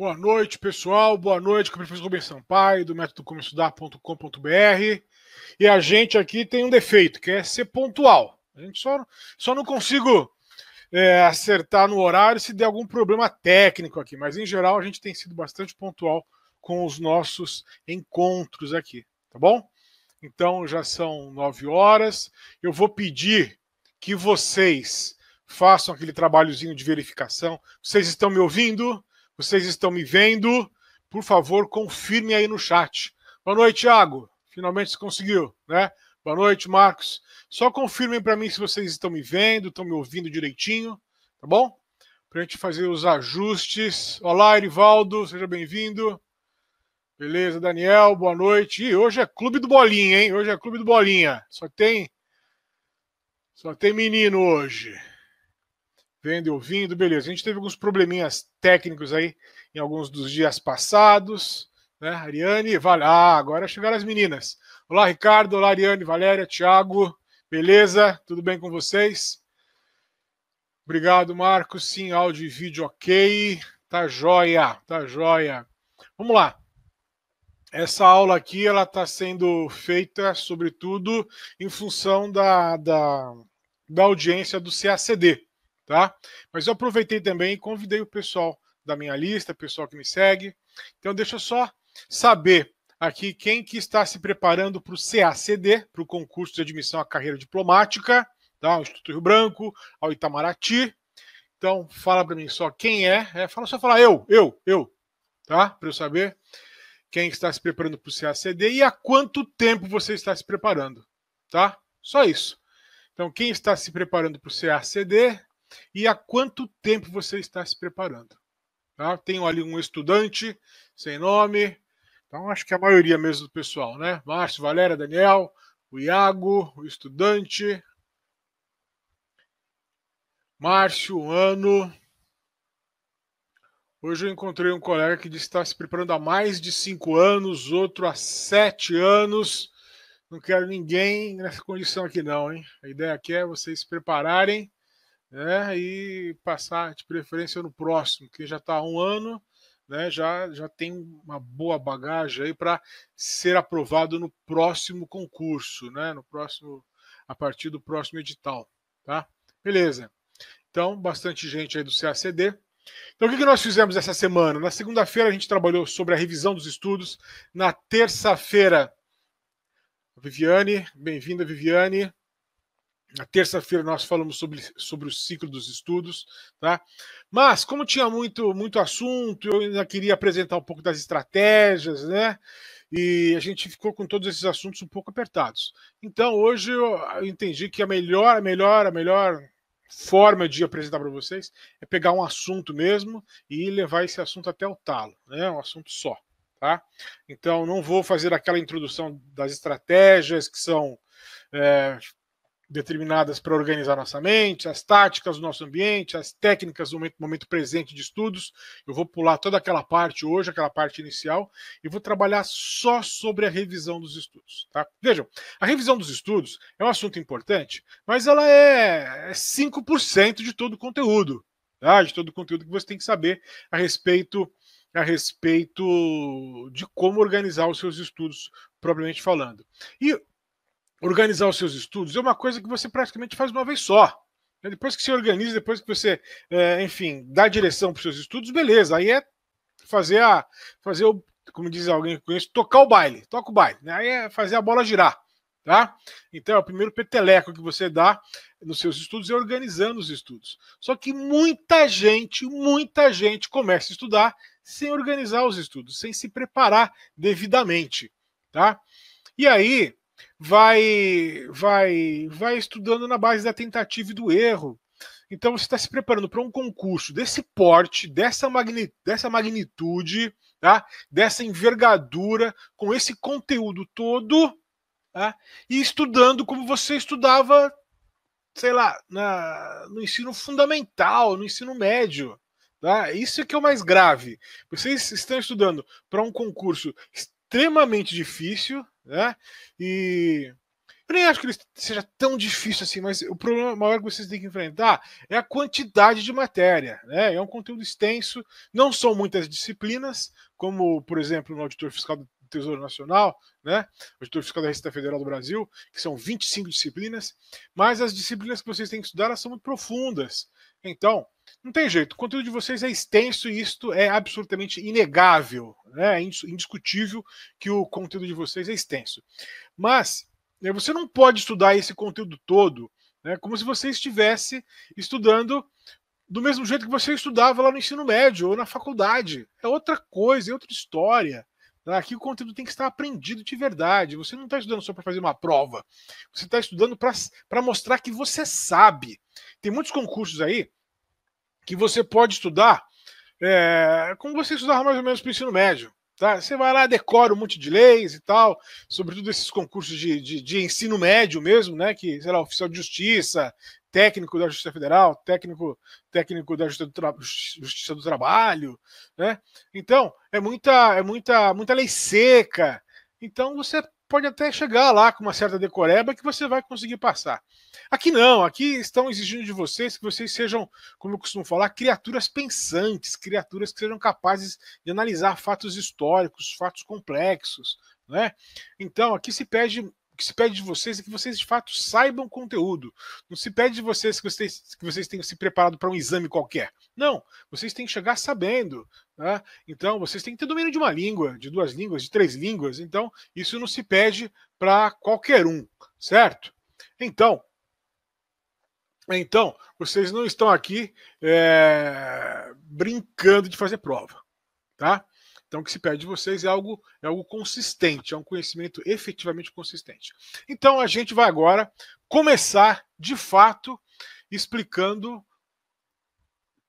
Boa noite, pessoal. Boa noite professor Rubens Sampaio, do método como estudar.com.br. E a gente aqui tem um defeito, que é ser pontual. A gente só, só não consigo é, acertar no horário se der algum problema técnico aqui, mas em geral a gente tem sido bastante pontual com os nossos encontros aqui, tá bom? Então já são nove horas. Eu vou pedir que vocês façam aquele trabalhozinho de verificação. Vocês estão me ouvindo? Vocês estão me vendo? Por favor, confirme aí no chat. Boa noite, Thiago. Finalmente você conseguiu, né? Boa noite, Marcos. Só confirmem para mim se vocês estão me vendo, estão me ouvindo direitinho, tá bom? Para a gente fazer os ajustes. Olá, Erivaldo, seja bem-vindo. Beleza, Daniel, boa noite. E hoje é Clube do Bolinha, hein? Hoje é Clube do Bolinha. Só tem. Só tem menino hoje vendo e ouvindo. Beleza, a gente teve alguns probleminhas técnicos aí em alguns dos dias passados. Né? Ariane, vale. Ah, agora chegaram as meninas. Olá, Ricardo. Olá, Ariane, Valéria, Thiago. Beleza? Tudo bem com vocês? Obrigado, Marcos. Sim, áudio e vídeo ok. Tá joia, tá joia. Vamos lá. Essa aula aqui ela está sendo feita, sobretudo, em função da, da, da audiência do CACD, tá? Mas eu aproveitei também e convidei o pessoal da minha lista, pessoal que me segue. Então deixa eu só saber aqui quem que está se preparando para o CACD, para o concurso de admissão à carreira diplomática, tá? O Instituto Rio Branco, ao Itamaraty. Então fala para mim só quem é. é fala só falar eu, eu, eu, tá? Para eu saber quem está se preparando para o CACD e há quanto tempo você está se preparando, tá? Só isso. Então, quem está se preparando para o CACD, e há quanto tempo você está se preparando. Tá? Tenho ali um estudante sem nome, então acho que a maioria mesmo do pessoal, né? Márcio, Valéria, Daniel, o Iago, o estudante. Márcio, ano. Hoje eu encontrei um colega que disse que está se preparando há mais de cinco anos, outro há sete anos. Não quero ninguém nessa condição aqui, não, hein? A ideia aqui é vocês se prepararem né, e passar de preferência no próximo, que já está há um ano, né, já, já tem uma boa bagagem aí para ser aprovado no próximo concurso, né, no próximo, a partir do próximo edital. Tá? Beleza. Então, bastante gente aí do CACD. Então, o que nós fizemos essa semana? Na segunda-feira, a gente trabalhou sobre a revisão dos estudos. Na terça-feira, Viviane, bem-vinda, Viviane. Na terça-feira nós falamos sobre, sobre o ciclo dos estudos, tá? Mas como tinha muito muito assunto, eu ainda queria apresentar um pouco das estratégias, né? E a gente ficou com todos esses assuntos um pouco apertados. Então hoje eu entendi que a melhor, a melhor, a melhor forma de apresentar para vocês é pegar um assunto mesmo e levar esse assunto até o talo, né? Um assunto só, tá? Então não vou fazer aquela introdução das estratégias que são é, determinadas para organizar nossa mente, as táticas do nosso ambiente, as técnicas do momento, momento presente de estudos. Eu vou pular toda aquela parte hoje, aquela parte inicial, e vou trabalhar só sobre a revisão dos estudos. Tá? Vejam, a revisão dos estudos é um assunto importante, mas ela é 5% é de todo o conteúdo, tá? de todo o conteúdo que você tem que saber a respeito a respeito de como organizar os seus estudos, propriamente falando. E organizar os seus estudos é uma coisa que você praticamente faz uma vez só. Né, depois que você organiza, depois que você, é, enfim, dá direção para os seus estudos, beleza. Aí é fazer a. fazer o, como diz alguém que conheço, tocar o baile, toca o baile. Né? Aí é fazer a bola girar. Tá? Então é o primeiro peteleco que você dá nos seus estudos é organizando os estudos. Só que muita gente, muita gente começa a estudar sem organizar os estudos, sem se preparar devidamente. Tá? E aí, vai, vai, vai estudando na base da tentativa e do erro. Então você está se preparando para um concurso desse porte, dessa, magni, dessa magnitude, tá? dessa envergadura, com esse conteúdo todo, tá? e estudando como você estudava, sei lá, na, no ensino fundamental, no ensino médio. Tá? Isso é que é o mais grave. Vocês estão estudando para um concurso extremamente difícil, né? E eu nem acho que ele seja tão difícil assim, mas o problema maior que vocês têm que enfrentar é a quantidade de matéria. Né? É um conteúdo extenso, não são muitas disciplinas, como, por exemplo, no Auditor Fiscal do Tesouro Nacional, né? Auditor Fiscal da Receita Federal do Brasil, que são 25 disciplinas, mas as disciplinas que vocês têm que estudar são muito profundas. Então, não tem jeito, o conteúdo de vocês é extenso e isto é absolutamente inegável, né? é indiscutível que o conteúdo de vocês é extenso. Mas né, você não pode estudar esse conteúdo todo né, como se você estivesse estudando do mesmo jeito que você estudava lá no ensino médio ou na faculdade. É outra coisa, é outra história. Né? Aqui o conteúdo tem que estar aprendido de verdade. Você não está estudando só para fazer uma prova. Você está estudando para mostrar que você sabe. Tem muitos concursos aí que você pode estudar é, como você estudava mais ou menos para o ensino médio. Tá? Você vai lá, decora um monte de leis e tal, sobretudo esses concursos de, de, de, ensino médio mesmo, né? Que, sei lá, oficial de justiça, técnico da Justiça Federal, técnico, técnico da Justiça do, Tra... justiça do Trabalho, né? Então, é muita, é muita, muita lei seca. Então, você pode até chegar lá com uma certa decoreba que você vai conseguir passar. Aqui não, aqui estão exigindo de vocês que vocês sejam, como eu costumo falar, criaturas pensantes, criaturas que sejam capazes de analisar fatos históricos, fatos complexos, né? Então aqui se pede que se pede de vocês é que vocês de fato saibam conteúdo. Não se pede de vocês que vocês, que vocês tenham se preparado para um exame qualquer. Não, vocês têm que chegar sabendo. Né? Então, vocês têm que ter domínio de uma língua, de duas línguas, de três línguas. Então, isso não se pede para qualquer um, certo? Então, então, vocês não estão aqui é, brincando de fazer prova, tá? Então, o que se pede de vocês é algo, é algo consistente, é um conhecimento efetivamente consistente. Então, a gente vai agora começar, de fato, explicando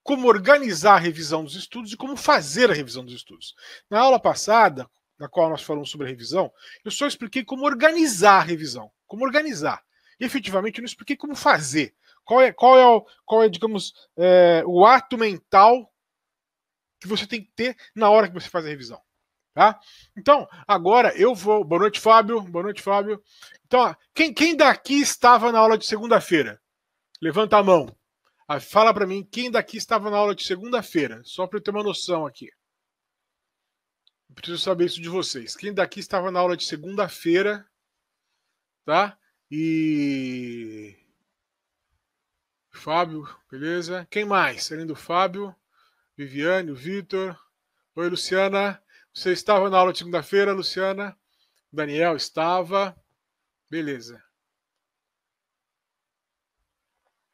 como organizar a revisão dos estudos e como fazer a revisão dos estudos. Na aula passada, na qual nós falamos sobre a revisão, eu só expliquei como organizar a revisão, como organizar. E, efetivamente, eu não expliquei como fazer. Qual é, qual é, o, qual é digamos, é, o ato mental que você tem que ter na hora que você faz a revisão. Tá? Então, agora eu vou. Boa noite, Fábio. Boa noite, Fábio. Então, quem, quem daqui estava na aula de segunda-feira? Levanta a mão. Ah, fala para mim quem daqui estava na aula de segunda-feira, só para eu ter uma noção aqui. Eu preciso saber isso de vocês. Quem daqui estava na aula de segunda-feira, tá? E Fábio, beleza? Quem mais? Além do Fábio, Viviane, o Vitor. Oi, Luciana. Você estava na aula de segunda-feira, Luciana? Daniel estava. Beleza.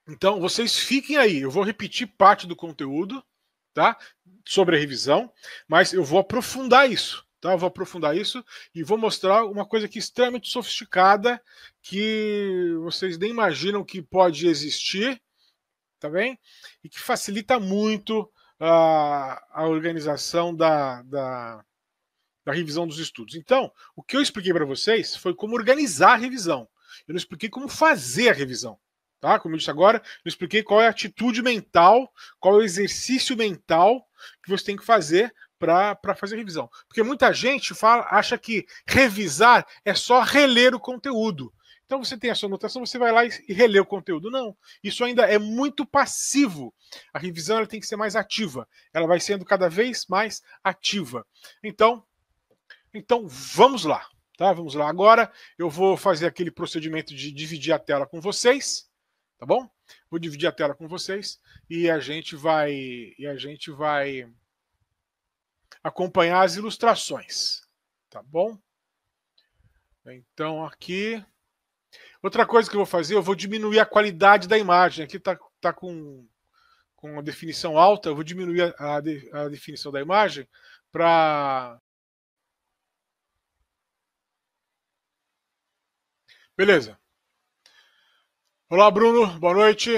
Então, vocês fiquem aí. Eu vou repetir parte do conteúdo, tá? Sobre a revisão, mas eu vou aprofundar isso, tá? Eu vou aprofundar isso e vou mostrar uma coisa que é extremamente sofisticada que vocês nem imaginam que pode existir, tá bem? E que facilita muito a, a organização da, da, da revisão dos estudos. Então, o que eu expliquei para vocês foi como organizar a revisão. Eu não expliquei como fazer a revisão. Tá? Como eu disse agora, eu expliquei qual é a atitude mental, qual é o exercício mental que você tem que fazer para fazer a revisão. Porque muita gente fala, acha que revisar é só reler o conteúdo. Então você tem a sua anotação, você vai lá e relê o conteúdo. Não, isso ainda é muito passivo. A revisão ela tem que ser mais ativa. Ela vai sendo cada vez mais ativa. Então, então vamos lá, tá? Vamos lá. Agora eu vou fazer aquele procedimento de dividir a tela com vocês, tá bom? Vou dividir a tela com vocês e a gente vai e a gente vai acompanhar as ilustrações, tá bom? Então aqui Outra coisa que eu vou fazer, eu vou diminuir a qualidade da imagem. Aqui está tá com, com uma definição alta, eu vou diminuir a, a, de, a definição da imagem para. Beleza. Olá, Bruno, boa noite.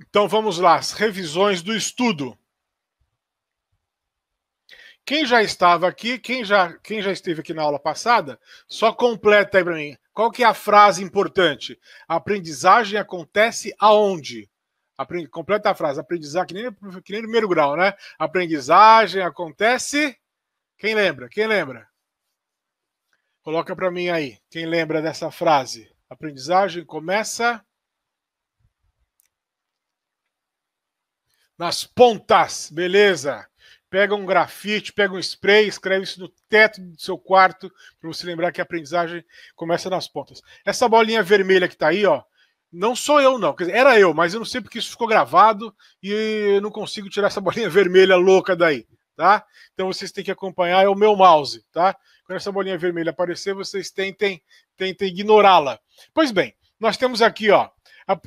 Então vamos lá, as revisões do estudo. Quem já estava aqui, quem já, quem já esteve aqui na aula passada, só completa aí para mim. Qual que é a frase importante? A aprendizagem acontece aonde? Aprendi, completa a frase. Aprendizagem, que nem, que nem no primeiro grau, né? Aprendizagem acontece. Quem lembra? Quem lembra? Coloca para mim aí. Quem lembra dessa frase? Aprendizagem começa nas pontas, beleza? pega um grafite, pega um spray, escreve isso no teto do seu quarto, para você lembrar que a aprendizagem começa nas pontas. Essa bolinha vermelha que está aí, ó, não sou eu, não. Dizer, era eu, mas eu não sei porque isso ficou gravado e eu não consigo tirar essa bolinha vermelha louca daí, tá? Então vocês têm que acompanhar, é o meu mouse, tá? Quando essa bolinha vermelha aparecer, vocês tentem, tentem ignorá-la. Pois bem, nós temos aqui, ó,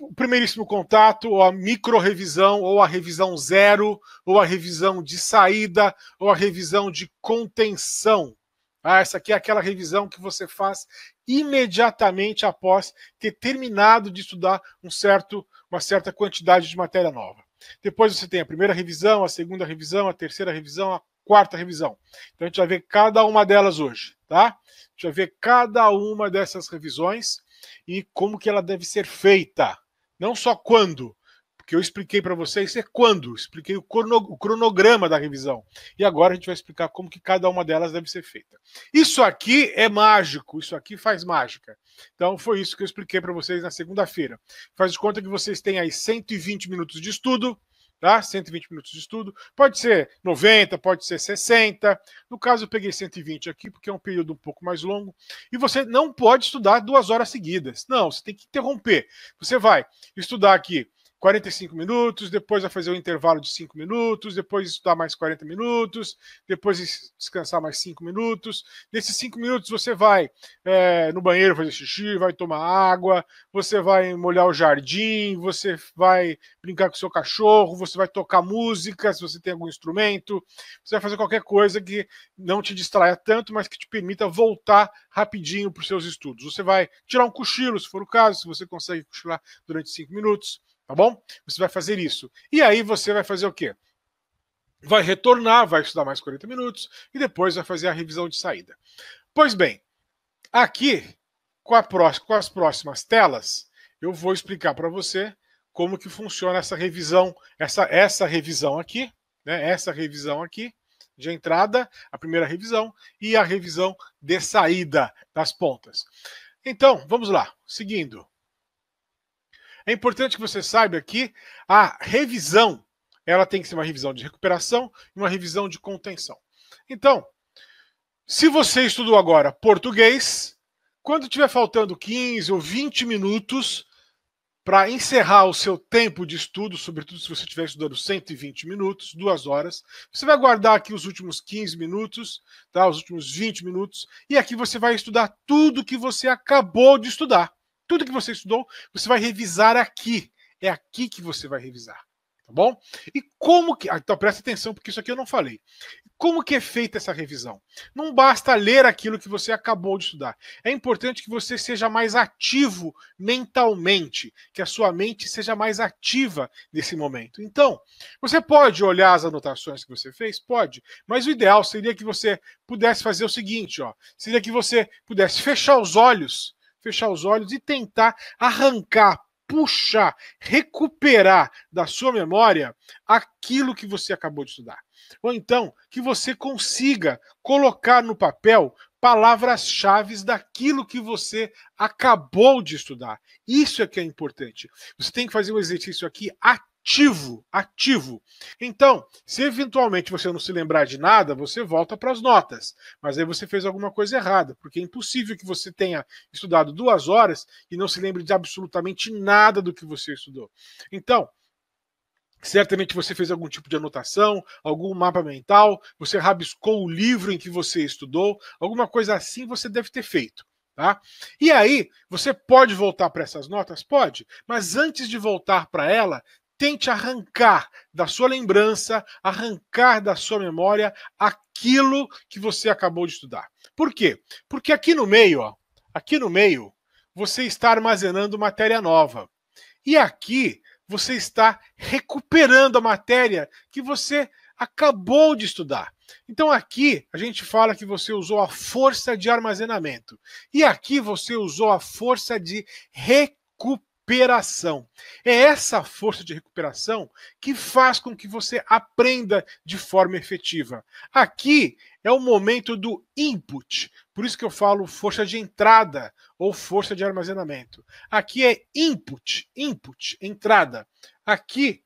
o primeiríssimo contato, ou a micro-revisão, ou a revisão zero, ou a revisão de saída, ou a revisão de contenção. Ah, essa aqui é aquela revisão que você faz imediatamente após ter terminado de estudar um certo, uma certa quantidade de matéria nova. Depois você tem a primeira revisão, a segunda revisão, a terceira revisão, a quarta revisão. Então a gente vai ver cada uma delas hoje, tá? A gente vai ver cada uma dessas revisões e como que ela deve ser feita. Não só quando, porque eu expliquei para vocês é quando, expliquei o, cronograma da revisão. E agora a gente vai explicar como que cada uma delas deve ser feita. Isso aqui é mágico, isso aqui faz mágica. Então foi isso que eu expliquei para vocês na segunda-feira. Faz de conta que vocês têm aí 120 minutos de estudo, tá? 120 minutos de estudo. Pode ser 90, pode ser 60. No caso, eu peguei 120 aqui, porque é um período um pouco mais longo. E você não pode estudar duas horas seguidas. Não, você tem que interromper. Você vai estudar aqui 45 minutos, depois vai fazer um intervalo de 5 minutos, depois estudar mais 40 minutos, depois descansar mais 5 minutos. Nesses 5 minutos você vai é, no banheiro fazer xixi, vai tomar água, você vai molhar o jardim, você vai brincar com o seu cachorro, você vai tocar música, se você tem algum instrumento, você vai fazer qualquer coisa que não te distraia tanto, mas que te permita voltar rapidinho para os seus estudos. Você vai tirar um cochilo, se for o caso, se você consegue cochilar durante 5 minutos. Tá bom? Você vai fazer isso. E aí você vai fazer o quê? Vai retornar, vai estudar mais 40 minutos e depois vai fazer a revisão de saída. Pois bem, aqui com, a próxima, com as próximas telas, eu vou explicar para você como que funciona essa revisão, essa, essa revisão aqui, né? Essa revisão aqui de entrada, a primeira revisão, e a revisão de saída das pontas. Então, vamos lá, seguindo. É importante que você saiba que a revisão ela tem que ser uma revisão de recuperação e uma revisão de contenção. Então, se você estudou agora português, quando tiver faltando 15 ou 20 minutos para encerrar o seu tempo de estudo, sobretudo se você estiver estudando 120 minutos, duas horas, você vai guardar aqui os últimos 15 minutos, tá? os últimos 20 minutos, e aqui você vai estudar tudo que você acabou de estudar. Tudo que você estudou, você vai revisar aqui. É aqui que você vai revisar. Tá bom? E como que. Ah, então presta atenção, porque isso aqui eu não falei. Como que é feita essa revisão? Não basta ler aquilo que você acabou de estudar. É importante que você seja mais ativo mentalmente, que a sua mente seja mais ativa nesse momento. Então, você pode olhar as anotações que você fez? Pode, mas o ideal seria que você pudesse fazer o seguinte, ó. Seria que você pudesse fechar os olhos fechar os olhos e tentar arrancar, puxar, recuperar da sua memória aquilo que você acabou de estudar. Ou então que você consiga colocar no papel palavras-chave daquilo que você acabou de estudar. Isso é que é importante. Você tem que fazer um exercício aqui ativo ativo, ativo. Então, se eventualmente você não se lembrar de nada, você volta para as notas. Mas aí você fez alguma coisa errada, porque é impossível que você tenha estudado duas horas e não se lembre de absolutamente nada do que você estudou. Então, Certamente você fez algum tipo de anotação, algum mapa mental, você rabiscou o livro em que você estudou, alguma coisa assim você deve ter feito. Tá? E aí, você pode voltar para essas notas? Pode, mas antes de voltar para ela, tente arrancar da sua lembrança, arrancar da sua memória aquilo que você acabou de estudar. Por quê? Porque aqui no meio, ó, aqui no meio, você está armazenando matéria nova. E aqui você está recuperando a matéria que você acabou de estudar. Então aqui a gente fala que você usou a força de armazenamento. E aqui você usou a força de recuperação recuperação. É essa força de recuperação que faz com que você aprenda de forma efetiva. Aqui é o momento do input, por isso que eu falo força de entrada ou força de armazenamento. Aqui é input, input, entrada. Aqui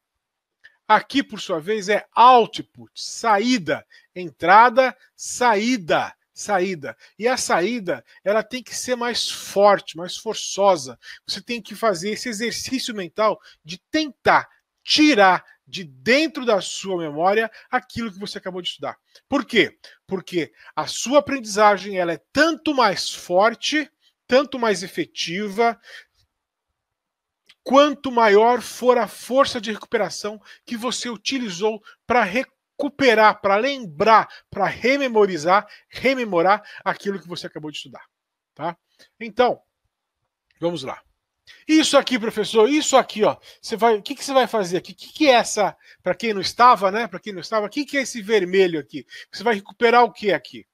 Aqui, por sua vez, é output, saída, entrada, saída saída. E a saída, ela tem que ser mais forte, mais forçosa. Você tem que fazer esse exercício mental de tentar tirar de dentro da sua memória aquilo que você acabou de estudar. Por quê? Porque a sua aprendizagem, ela é tanto mais forte, tanto mais efetiva, quanto maior for a força de recuperação que você utilizou para recuperar recuperar, para lembrar, para rememorizar, rememorar aquilo que você acabou de estudar. Tá? Então, vamos lá. Isso aqui, professor, isso aqui, ó. Você vai, o que, que você vai fazer aqui? O que, que é essa? Para quem não estava, né? Para quem não estava, o que, que é esse vermelho aqui? Você vai recuperar o que aqui?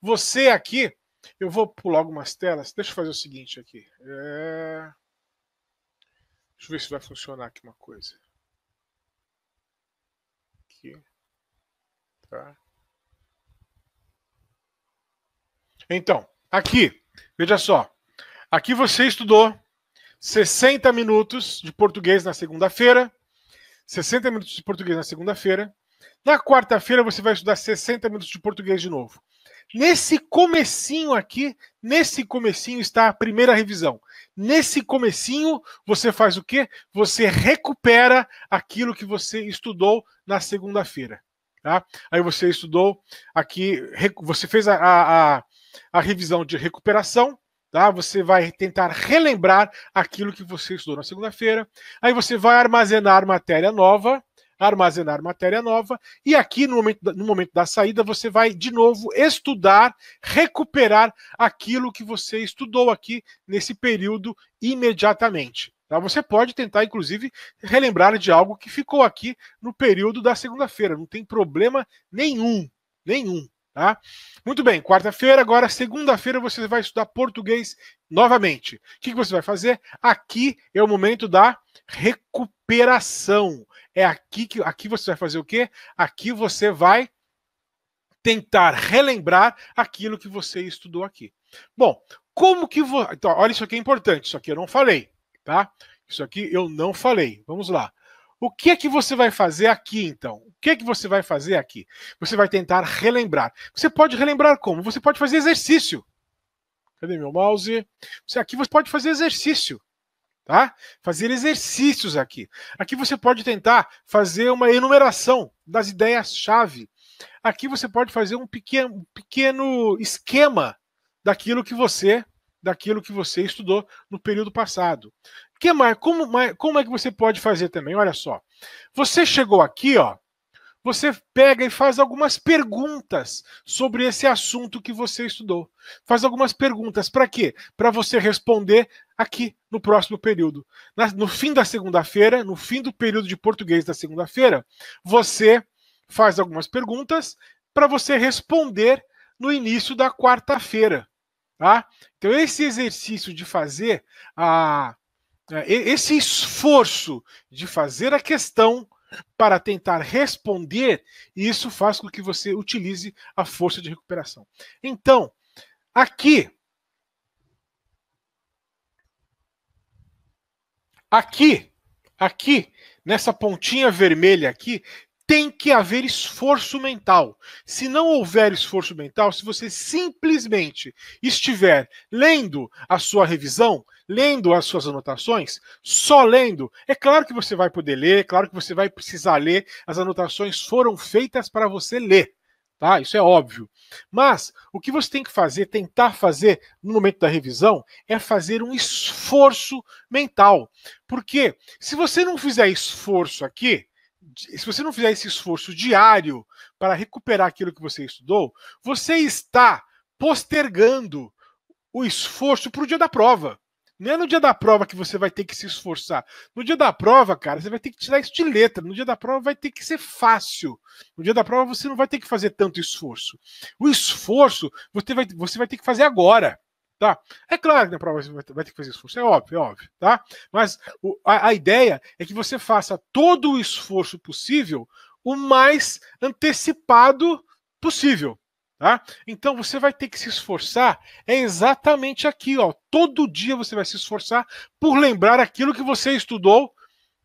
Você aqui, eu vou pular algumas telas. Deixa eu fazer o seguinte aqui. É... Deixa eu ver se vai funcionar aqui uma coisa. Aqui. Tá? Então, aqui, veja só. Aqui você estudou 60 minutos de português na segunda-feira. 60 minutos de português na segunda-feira. Na quarta-feira você vai estudar 60 minutos de português de novo. Nesse comecinho aqui, nesse comecinho está a primeira revisão. Nesse comecinho, você faz o quê? Você recupera aquilo que você estudou na segunda-feira. Tá? Aí você estudou aqui, você fez a, a, a revisão de recuperação, tá? Você vai tentar relembrar aquilo que você estudou na segunda-feira. Aí você vai armazenar matéria nova, armazenar matéria nova, e aqui no momento, no momento da saída você vai de novo estudar, recuperar aquilo que você estudou aqui nesse período imediatamente. Tá? Você pode tentar, inclusive, relembrar de algo que ficou aqui no período da segunda-feira. Não tem problema nenhum, nenhum. Tá? Muito bem, quarta-feira, agora segunda-feira você vai estudar português novamente. O que, que você vai fazer? Aqui é o momento da recuperação. É aqui que aqui você vai fazer o quê? Aqui você vai tentar relembrar aquilo que você estudou aqui. Bom, como que você. Então, olha, isso aqui é importante, isso aqui eu não falei tá? Isso aqui eu não falei. Vamos lá. O que é que você vai fazer aqui, então? O que é que você vai fazer aqui? Você vai tentar relembrar. Você pode relembrar como? Você pode fazer exercício. Cadê meu mouse? Aqui você pode fazer exercício. Tá? Fazer exercícios aqui. Aqui você pode tentar fazer uma enumeração das ideias-chave. Aqui você pode fazer um pequeno, um pequeno esquema daquilo que você daquilo que você estudou no período passado. Que mais? Como, como é que você pode fazer também? Olha só. Você chegou aqui, ó. Você pega e faz algumas perguntas sobre esse assunto que você estudou. Faz algumas perguntas. Para quê? Para você responder aqui no próximo período. no fim da segunda-feira, no fim do período de português da segunda-feira, você faz algumas perguntas para você responder no início da quarta-feira. Tá? Então, esse exercício de fazer a, é, esse esforço de fazer a questão para tentar responder, isso faz com que você utilize a força de recuperação. Então, aqui. Aqui, aqui, nessa pontinha vermelha aqui, tem que haver esforço mental. Se não houver esforço mental, se você simplesmente estiver lendo a sua revisão, lendo as suas anotações, só lendo, é claro que você vai poder ler, é claro que você vai precisar ler, as anotações foram feitas para você ler. Tá? Isso é óbvio. Mas o que você tem que fazer, tentar fazer no momento da revisão, é fazer um esforço mental. Porque se você não fizer esforço aqui, se você não fizer esse esforço diário para recuperar aquilo que você estudou, você está postergando o esforço para o dia da prova. Não é no dia da prova que você vai ter que se esforçar. No dia da prova, cara, você vai ter que tirar isso de letra. No dia da prova vai ter que ser fácil. No dia da prova você não vai ter que fazer tanto esforço. O esforço você vai, você vai ter que fazer agora tá? É claro que na prova você vai ter que fazer esforço, é óbvio, é óbvio, tá? Mas o, a, a, ideia é que você faça todo o esforço possível o mais antecipado possível, tá? Então você vai ter que se esforçar, é exatamente aqui, ó. Todo dia você vai se esforçar por lembrar aquilo que você estudou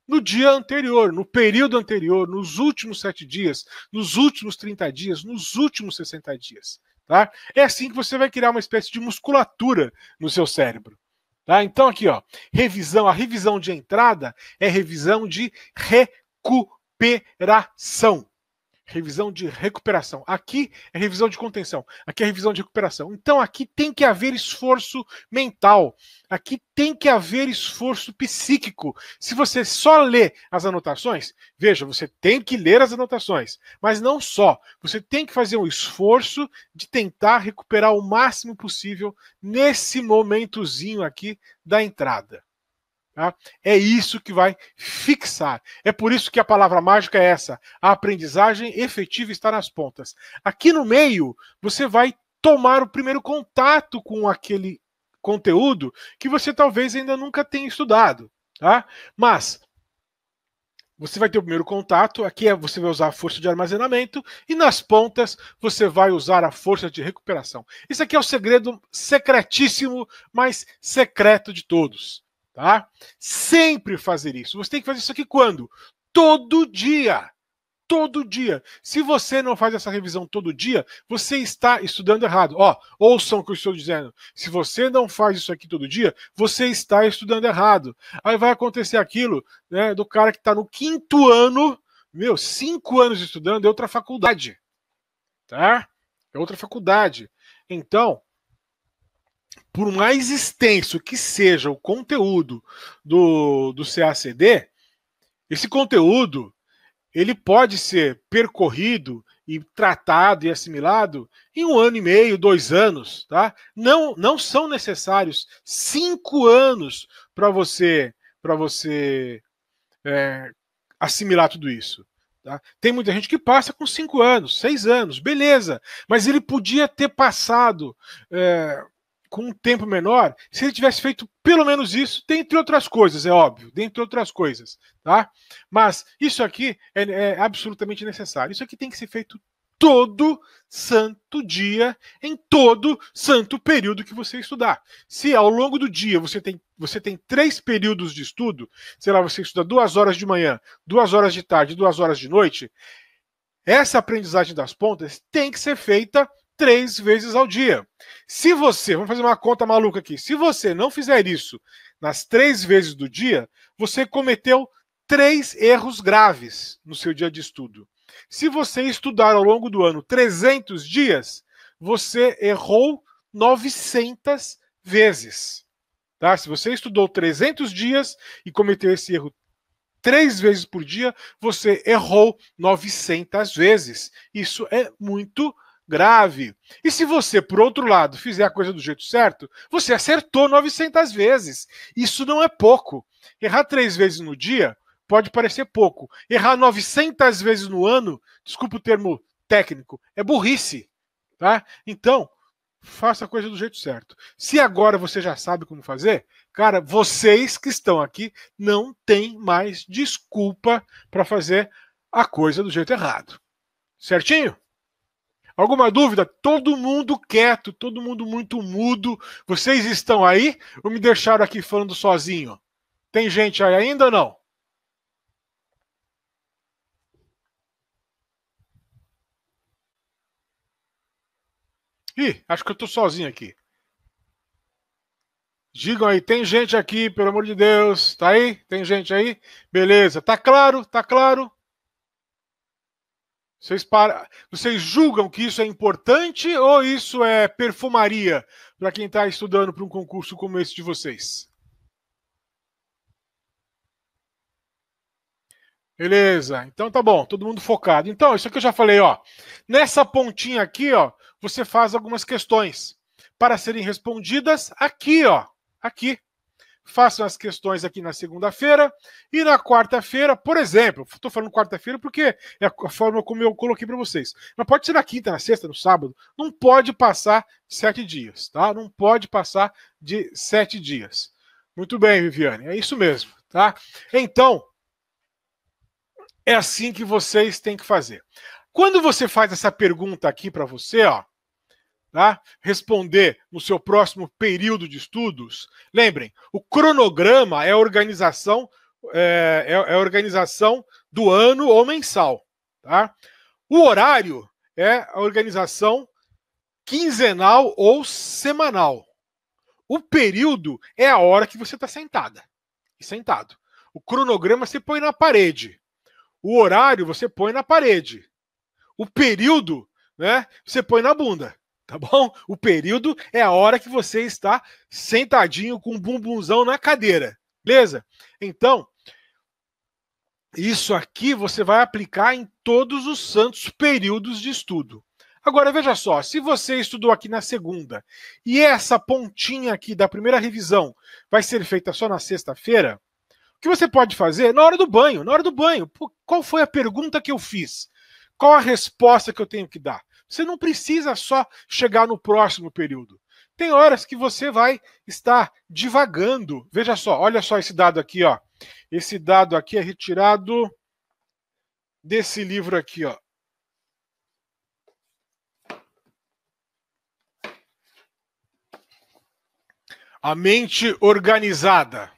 no dia anterior, no período anterior, nos últimos sete dias, nos últimos 30 dias, nos últimos 60 dias. Tá? É assim que você vai criar uma espécie de musculatura no seu cérebro. Tá? Então, aqui, ó, revisão. A revisão de entrada é revisão de recuperação revisão de recuperação. Aqui é revisão de contenção, aqui é revisão de recuperação. Então aqui tem que haver esforço mental, aqui tem que haver esforço psíquico. Se você só lê as anotações, veja, você tem que ler as anotações, mas não só. Você tem que fazer um esforço de tentar recuperar o máximo possível nesse momentozinho aqui da entrada. Tá? É isso que vai fixar. É por isso que a palavra mágica é essa. A aprendizagem efetiva está nas pontas. Aqui no meio, você vai tomar o primeiro contato com aquele conteúdo que você talvez ainda nunca tenha estudado. Tá? Mas você vai ter o primeiro contato, aqui é, você vai usar a força de armazenamento, e nas pontas você vai usar a força de recuperação. Isso aqui é o segredo secretíssimo, mas secreto de todos tá? Sempre fazer isso. Você tem que fazer isso aqui quando? Todo dia. Todo dia. Se você não faz essa revisão todo dia, você está estudando errado. Ó, ouçam o que eu estou dizendo. Se você não faz isso aqui todo dia, você está estudando errado. Aí vai acontecer aquilo, né, do cara que está no quinto ano, meu, cinco anos estudando, é outra faculdade, tá? É outra faculdade. Então, por mais extenso que seja o conteúdo do, do CACD, esse conteúdo ele pode ser percorrido e tratado e assimilado em um ano e meio, dois anos, tá? Não, não são necessários cinco anos para você para você é, assimilar tudo isso. Tá? Tem muita gente que passa com cinco anos, seis anos, beleza. Mas ele podia ter passado é, com um tempo menor, se ele tivesse feito pelo menos isso, dentre outras coisas, é óbvio, dentre outras coisas, tá? Mas isso aqui é, é absolutamente necessário. Isso aqui tem que ser feito todo santo dia, em todo santo período que você estudar. Se ao longo do dia você tem, você tem três períodos de estudo, sei lá, você estuda duas horas de manhã, duas horas de tarde, duas horas de noite, essa aprendizagem das pontas tem que ser feita três vezes ao dia. Se você, vamos fazer uma conta maluca aqui, se você não fizer isso nas três vezes do dia, você cometeu três erros graves no seu dia de estudo. Se você estudar ao longo do ano 300 dias, você errou 900 vezes. Tá? Se você estudou 300 dias e cometeu esse erro três vezes por dia, você errou 900 vezes. Isso é muito grave grave. E se você, por outro lado, fizer a coisa do jeito certo, você acertou 900 vezes. Isso não é pouco. Errar três vezes no dia pode parecer pouco. Errar 900 vezes no ano, desculpa o termo técnico, é burrice. Tá? Então, faça a coisa do jeito certo. Se agora você já sabe como fazer, cara, vocês que estão aqui não tem mais desculpa para fazer a coisa do jeito errado. Certinho? Alguma dúvida? Todo mundo quieto, todo mundo muito mudo. Vocês estão aí ou me deixaram aqui falando sozinho? Tem gente aí ainda ou não? Ih, acho que eu tô sozinho aqui. Digam aí, tem gente aqui, pelo amor de Deus. Tá aí? Tem gente aí? Beleza. Tá claro? Tá claro? Vocês, para... Vocês julgam que isso é importante ou isso é perfumaria para quem está estudando para um concurso como esse de vocês? Beleza, então tá bom, todo mundo focado. Então, isso aqui eu já falei, ó. Nessa pontinha aqui, ó, você faz algumas questões para serem respondidas aqui, ó. Aqui façam as questões aqui na segunda-feira e na quarta-feira, por exemplo, estou falando quarta-feira porque é a forma como eu coloquei para vocês. Não pode ser na quinta, na sexta, no sábado. Não pode passar sete dias, tá? Não pode passar de sete dias. Muito bem, Viviane, é isso mesmo, tá? Então, é assim que vocês têm que fazer. Quando você faz essa pergunta aqui para você, ó, tá? responder no seu próximo período de estudos, lembrem, o cronograma é a organização, é, é, é a organização do ano ou mensal. Tá? O horário é a organização quinzenal ou semanal. O período é a hora que você está sentada e sentado. O cronograma você põe na parede. O horário você põe na parede. O período, né, você põe na bunda tá bom? O período é a hora que você está sentadinho com o bumbumzão na cadeira, beleza? Então, isso aqui você vai aplicar em todos os santos períodos de estudo. Agora veja só, se você estudou aqui na segunda e essa pontinha aqui da primeira revisão vai ser feita só na sexta-feira, o que você pode fazer na hora do banho? Na hora do banho, qual foi a pergunta que eu fiz? Qual a resposta que eu tenho que dar? Você não precisa só chegar no próximo período. Tem horas que você vai estar divagando. Veja só, olha só esse dado aqui, ó. Esse dado aqui é retirado desse livro aqui, ó. A mente organizada.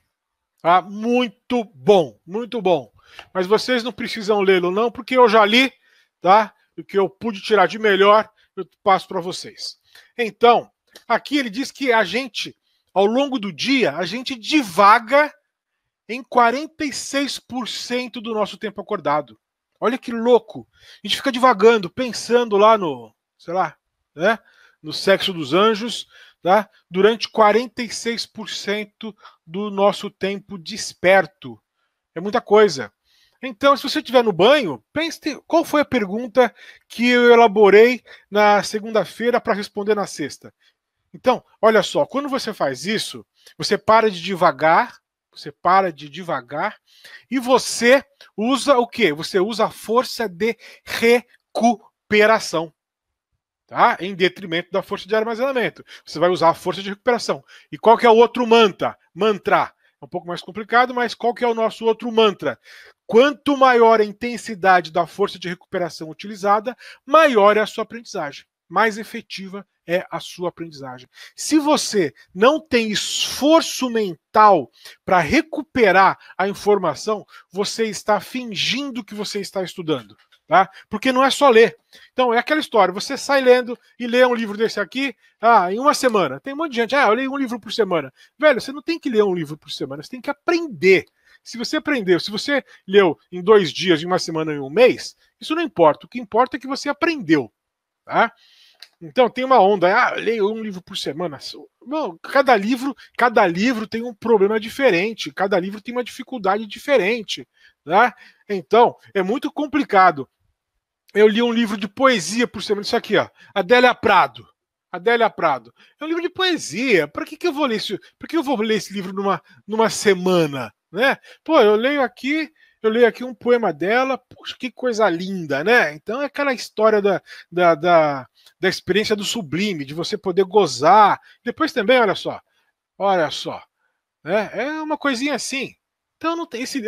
ah, Muito bom, muito bom. Mas vocês não precisam lê-lo, não, porque eu já li, tá? o que eu pude tirar de melhor, eu passo para vocês. Então, aqui ele diz que a gente, ao longo do dia, a gente divaga em 46% do nosso tempo acordado. Olha que louco! A gente fica divagando, pensando lá no, sei lá, né? No sexo dos anjos, tá? Durante 46% do nosso tempo desperto. É muita coisa. Então, se você estiver no banho, pense qual foi a pergunta que eu elaborei na segunda-feira para responder na sexta. Então, olha só, quando você faz isso, você para de devagar, você para de devagar e você usa o quê? Você usa a força de recuperação. Tá? Em detrimento da força de armazenamento. Você vai usar a força de recuperação. E qual que é o outro manta? mantra? Mantra um pouco mais complicado, mas qual que é o nosso outro mantra? Quanto maior a intensidade da força de recuperação utilizada, maior é a sua aprendizagem, mais efetiva é a sua aprendizagem. Se você não tem esforço mental para recuperar a informação, você está fingindo que você está estudando tá? Porque não é só ler. Então, é aquela história, você sai lendo e lê um livro desse aqui, ah, em uma semana. Tem um monte de gente, ah, eu leio um livro por semana. Velho, você não tem que ler um livro por semana, você tem que aprender. Se você aprendeu, se você leu em dois dias, em uma semana, em um mês, isso não importa. O que importa é que você aprendeu, tá? Então tem uma onda, ah, leio um livro por semana. Não, cada livro, cada livro tem um problema diferente, cada livro tem uma dificuldade diferente, né? Então é muito complicado. Eu li um livro de poesia por semana, isso aqui, ó, Adélia Prado. Adélia Prado. É um livro de poesia. Para que, que eu vou ler isso? Para que eu vou ler esse livro numa, numa semana, né? Pô, eu leio aqui, eu leio aqui um poema dela, puxa, que coisa linda, né? Então é aquela história da, da, da, da experiência do sublime, de você poder gozar. Depois também, olha só, olha só, né? é uma coisinha assim. Então não tem esse,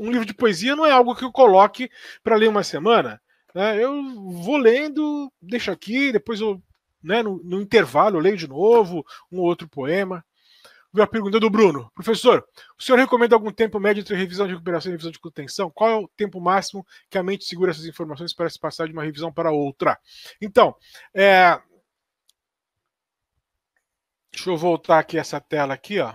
um livro de poesia não é algo que eu coloque para ler uma semana. Né? Eu vou lendo, deixo aqui, depois eu né, no, no intervalo eu leio de novo um outro poema. A pergunta do Bruno. Professor, o senhor recomenda algum tempo médio entre revisão de recuperação e revisão de contenção? Qual é o tempo máximo que a mente segura essas informações para se passar de uma revisão para outra? Então, é... deixa eu voltar aqui essa tela aqui, ó.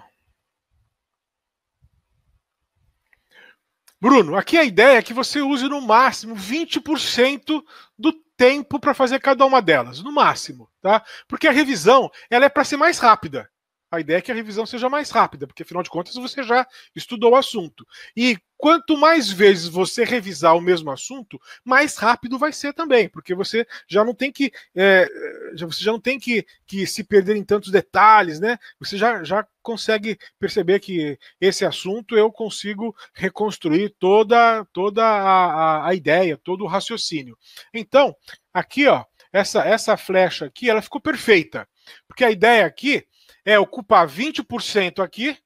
Bruno, aqui a ideia é que você use no máximo 20% do tempo para fazer cada uma delas, no máximo, tá? Porque a revisão, ela é para ser mais rápida. A ideia é que a revisão seja mais rápida, porque afinal de contas você já estudou o assunto. E quanto mais vezes você revisar o mesmo assunto, mais rápido vai ser também, porque você já não tem que é, você já não tem que, que se perder em tantos detalhes, né? Você já, já consegue perceber que esse assunto eu consigo reconstruir toda toda a, a, a ideia, todo o raciocínio. Então aqui ó essa essa flecha aqui ela ficou perfeita, porque a ideia aqui é ocupar 20% aqui,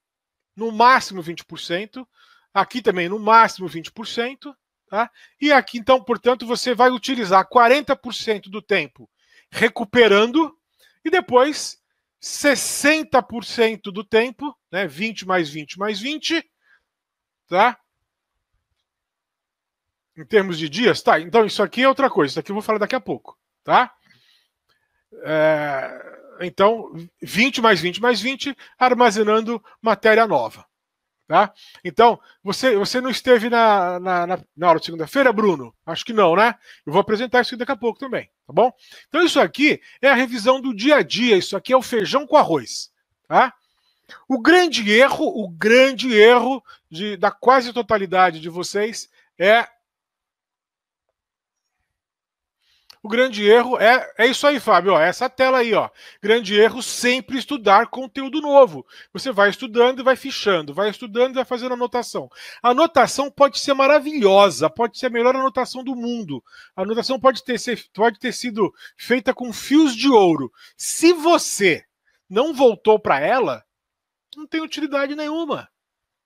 no máximo 20%, aqui também no máximo 20%, tá? E aqui então, portanto, você vai utilizar 40% do tempo recuperando e depois 60% do tempo, né? 20 mais 20 mais 20, tá? Em termos de dias, tá? Então isso aqui é outra coisa, isso aqui eu vou falar daqui a pouco, tá? É então, 20 mais 20 mais 20, armazenando matéria nova. Tá? Então, você, você não esteve na, na, na, na aula de segunda-feira, Bruno? Acho que não, né? Eu vou apresentar isso daqui a pouco também, tá bom? Então, isso aqui é a revisão do dia a dia, isso aqui é o feijão com arroz. Tá? O grande erro, o grande erro de, da quase totalidade de vocês é O grande erro é, é isso aí, Fábio. Ó, é essa tela aí, ó. Grande erro sempre estudar conteúdo novo. Você vai estudando e vai fichando, vai estudando e vai fazendo anotação. A anotação pode ser maravilhosa, pode ser a melhor anotação do mundo. A anotação pode ter, ser, pode ter sido feita com fios de ouro. Se você não voltou para ela, não tem utilidade nenhuma.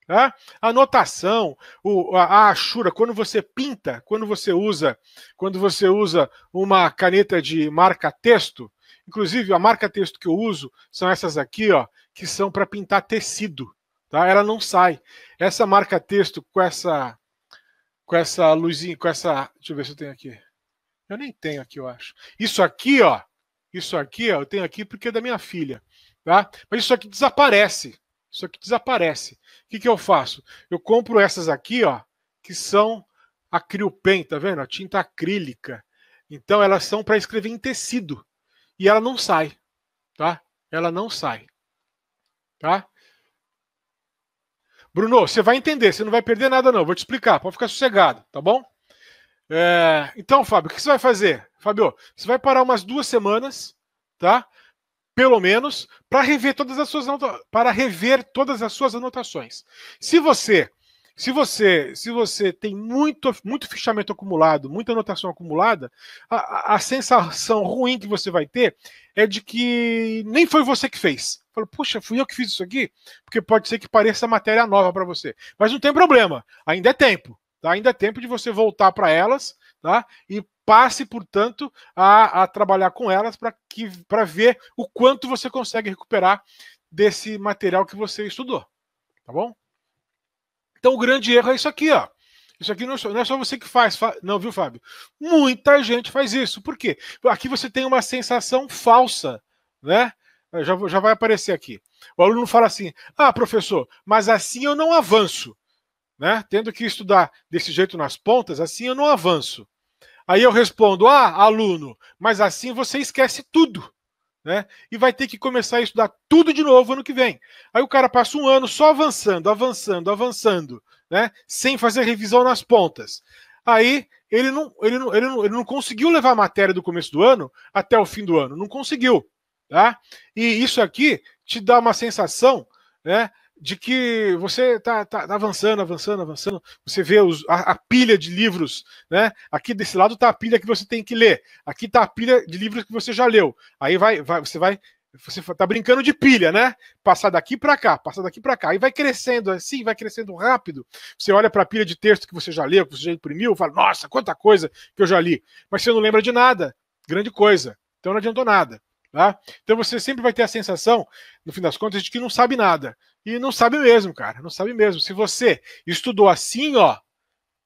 Tá? A notação, o, a, achura, quando você pinta, quando você usa, quando você usa uma caneta de marca texto, inclusive a marca texto que eu uso são essas aqui, ó, que são para pintar tecido, tá? Ela não sai. Essa marca texto com essa com essa luzinha, com essa, deixa eu ver se eu tenho aqui. Eu nem tenho aqui, eu acho. Isso aqui, ó, isso aqui, ó, eu tenho aqui porque é da minha filha, tá? Mas isso aqui desaparece. Isso aqui desaparece. O que, que eu faço? Eu compro essas aqui, ó, que são acrilpen, tá vendo? A tinta acrílica. Então elas são para escrever em tecido e ela não sai, tá? Ela não sai, tá? Bruno, você vai entender, você não vai perder nada não. Vou te explicar, pode ficar sossegado, tá bom? É... Então, Fábio, o que você vai fazer? Fábio, você vai parar umas duas semanas, tá? pelo menos, para rever todas as suas para rever todas as suas anotações. Se você se você se você tem muito, muito fichamento acumulado, muita anotação acumulada, a, a sensação ruim que você vai ter é de que nem foi você que fez. Fala, puxa, fui eu que fiz isso aqui, porque pode ser que pareça matéria nova para você. Mas não tem problema, ainda é tempo. Tá? Ainda é tempo de você voltar para elas tá? e passe, portanto, a, a trabalhar com elas para ver o quanto você consegue recuperar desse material que você estudou. Tá bom? Então o grande erro é isso aqui, ó. Isso aqui não é só é você que faz, não, viu, Fábio? Muita gente faz isso. Por quê? Aqui você tem uma sensação falsa, né? Já, já vai aparecer aqui. O aluno fala assim: ah, professor, mas assim eu não avanço. Né? Tendo que estudar desse jeito nas pontas, assim eu não avanço. Aí eu respondo: ah, aluno, mas assim você esquece tudo. Né? E vai ter que começar a estudar tudo de novo ano que vem. Aí o cara passa um ano só avançando, avançando, avançando, né? Sem fazer revisão nas pontas. Aí ele não, ele não, ele não, ele não conseguiu levar a matéria do começo do ano até o fim do ano. Não conseguiu. Tá? E isso aqui te dá uma sensação né, de que você está tá, tá avançando, avançando, avançando. Você vê os, a, a, pilha de livros, né? Aqui desse lado está a pilha que você tem que ler. Aqui está a pilha de livros que você já leu. Aí vai, vai você vai, você está brincando de pilha, né? Passar daqui para cá, passar daqui para cá. E vai crescendo assim, vai crescendo rápido. Você olha para a pilha de texto que você já leu, que você já imprimiu, fala: Nossa, quanta coisa que eu já li. Mas você não lembra de nada. Grande coisa. Então não adiantou nada. Tá? Então você sempre vai ter a sensação, no fim das contas, de que não sabe nada. E não sabe mesmo, cara. Não sabe mesmo. Se você estudou assim, ó.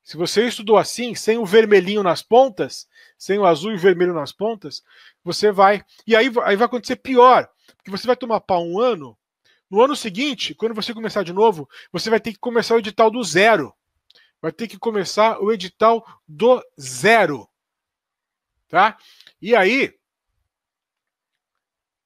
Se você estudou assim, sem o vermelhinho nas pontas, sem o azul e o vermelho nas pontas, você vai. E aí, aí vai acontecer pior. Porque você vai tomar pau um ano. No ano seguinte, quando você começar de novo, você vai ter que começar o edital do zero. Vai ter que começar o edital do zero. Tá? E aí.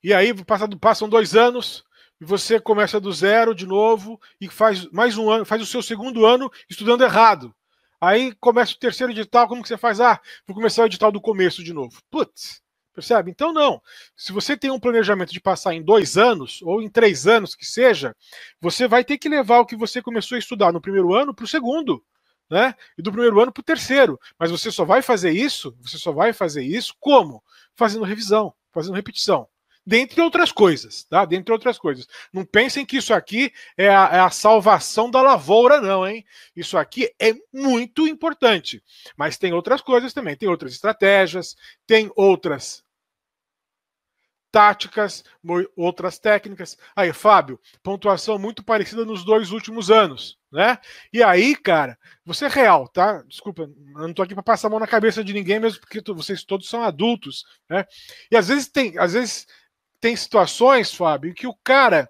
E aí, passado, passam dois anos, e você começa do zero de novo e faz mais um ano, faz o seu segundo ano estudando errado. Aí começa o terceiro edital, como que você faz? Ah, vou começar o edital do começo de novo. Putz, percebe? Então não. Se você tem um planejamento de passar em dois anos ou em três anos que seja, você vai ter que levar o que você começou a estudar no primeiro ano para o segundo. Né? E do primeiro ano para o terceiro. Mas você só vai fazer isso, você só vai fazer isso como? Fazendo revisão, fazendo repetição dentre outras coisas, tá? Dentre outras coisas. Não pensem que isso aqui é a, é a salvação da lavoura, não, hein? Isso aqui é muito importante. Mas tem outras coisas também, tem outras estratégias, tem outras táticas, outras técnicas. Aí, Fábio, pontuação muito parecida nos dois últimos anos, né? E aí, cara, você é real, tá? Desculpa, eu não tô aqui para passar a mão na cabeça de ninguém, mesmo porque vocês todos são adultos, né? E às vezes tem, às vezes tem situações, Fábio, que o cara,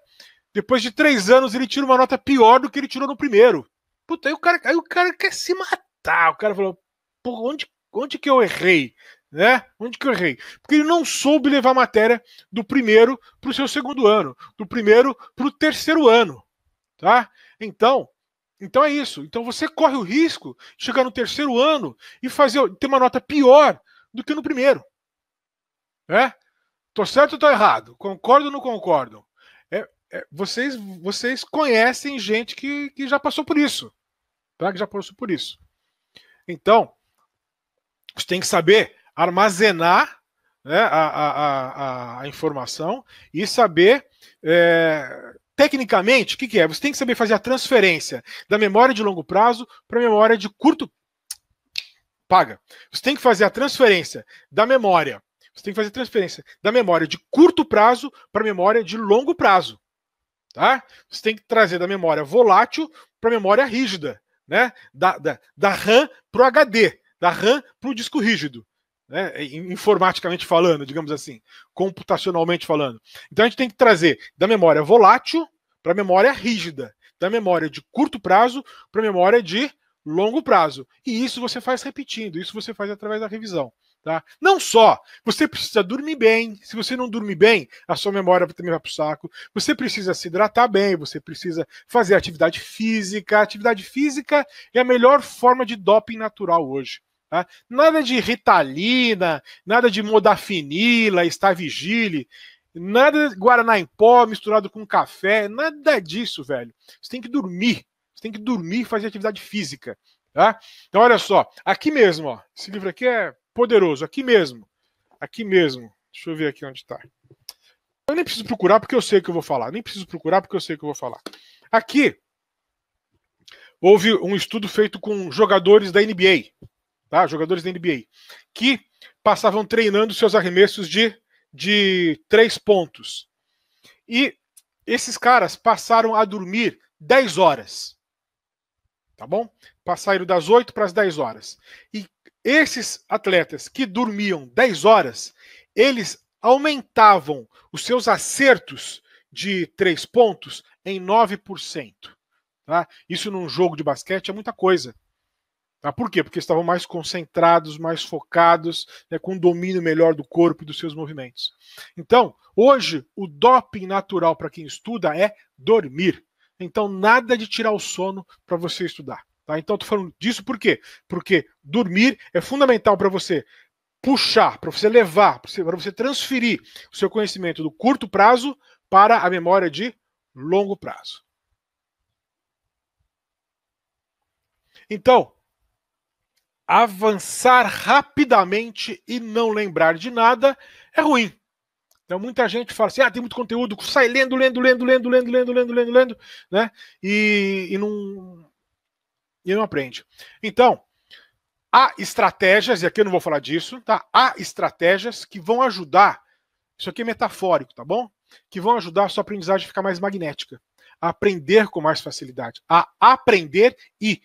depois de três anos, ele tira uma nota pior do que ele tirou no primeiro. Puta, aí o cara, aí o cara quer se matar. O cara falou, pô, onde, onde que eu errei? Né? Onde que eu errei? Porque ele não soube levar matéria do primeiro para o seu segundo ano, do primeiro para o terceiro ano. Tá? Então, então é isso. Então você corre o risco de chegar no terceiro ano e fazer ter uma nota pior do que no primeiro. Né? Tô certo ou tô errado? Concordo ou não concordo? É, é, vocês, vocês conhecem gente que, que já passou por isso. Tá? Que já passou por isso. Então, você tem que saber armazenar né, a, a, a, a, informação e saber é, tecnicamente o que, que, é. Você tem que saber fazer a transferência da memória de longo prazo para a memória de curto paga. Você tem que fazer a transferência da memória você tem que fazer transferência da memória de curto prazo para memória de longo prazo. Tá? Você tem que trazer da memória volátil para memória rígida, né? Da, da, da RAM para o HD, da RAM para o disco rígido. Né, é, informaticamente falando, digamos assim, computacionalmente falando. Então a gente tem que trazer da memória volátil para memória rígida, da memória de curto prazo para memória de longo prazo. E isso você faz repetindo, isso você faz através da revisão. Tá? Não só, você precisa dormir bem. Se você não dormir bem, a sua memória também vai para o saco. Você precisa se hidratar bem, você precisa fazer atividade física. Atividade física é a melhor forma de doping natural hoje. Tá? Nada de ritalina, nada de modafinila, estavigile, nada de guaraná em pó misturado com café, nada disso, velho. Você tem que dormir. Você tem que dormir e fazer atividade física. Tá? Então, olha só, aqui mesmo, ó, esse livro aqui é poderoso, aqui mesmo. Aqui mesmo. Deixa eu ver aqui onde está. Eu nem preciso procurar porque eu sei o que eu vou falar. Nem preciso procurar porque eu sei o que eu vou falar. Aqui houve um estudo feito com jogadores da NBA, tá? Jogadores da NBA que passavam treinando seus arremessos de de três pontos. E esses caras passaram a dormir 10 horas. Tá bom? Passaram das 8 para as 10 horas. E esses atletas que dormiam 10 horas, eles aumentavam os seus acertos de três pontos em 9%. Tá? Isso num jogo de basquete é muita coisa. Tá? Por quê? Porque estavam mais concentrados, mais focados, né, com um domínio melhor do corpo e dos seus movimentos. Então, hoje, o doping natural para quem estuda é dormir. Então, nada de tirar o sono para você estudar. Tá? Então, estou falando disso por quê? Porque dormir é fundamental para você puxar, para você levar, para você transferir o seu conhecimento do curto prazo para a memória de longo prazo. Então, avançar rapidamente e não lembrar de nada é ruim. Então muita gente fala assim, ah, tem muito conteúdo, sai lendo, lendo, lendo, lendo, lendo, lendo, lendo, lendo, lendo, né? E, e não, e não aprende. Então, há estratégias, e aqui eu não vou falar disso, tá? Há estratégias que vão ajudar, isso aqui é metafórico, tá bom? Que vão ajudar a sua aprendizagem a ficar mais magnética, a aprender com mais facilidade, a aprender e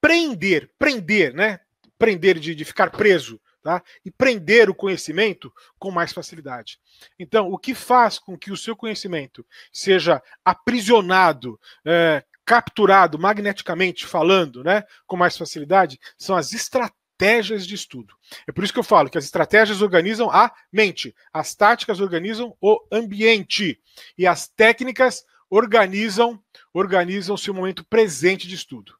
prender, prender, né? Prender de, de ficar preso, tá? E prender o conhecimento com mais facilidade. Então, o que faz com que o seu conhecimento seja aprisionado, é, capturado magneticamente falando, né, com mais facilidade, são as estratégias de estudo. É por isso que eu falo que as estratégias organizam a mente, as táticas organizam o ambiente e as técnicas organizam organizam seu momento presente de estudo.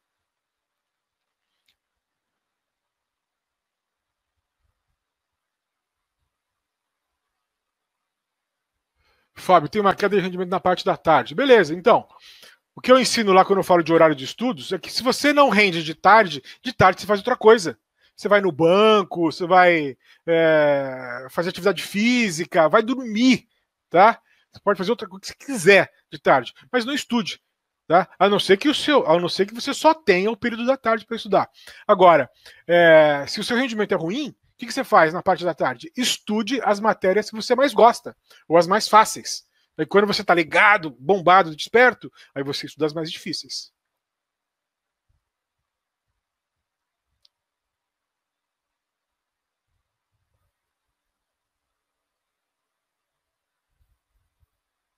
Fábio, tem uma queda de rendimento na parte da tarde. Beleza, então. O que eu ensino lá quando eu falo de horário de estudos é que se você não rende de tarde, de tarde você faz outra coisa. Você vai no banco, você vai é, fazer atividade física, vai dormir, tá? Você pode fazer outra coisa que você quiser de tarde, mas não estude, tá? A não ser que o seu, a não ser que você só tenha o período da tarde para estudar. Agora, é, se o seu rendimento é ruim, o que, que você faz na parte da tarde? Estude as matérias que você mais gosta ou as mais fáceis. Aí quando você tá ligado, bombado, desperto, aí você estuda as mais difíceis.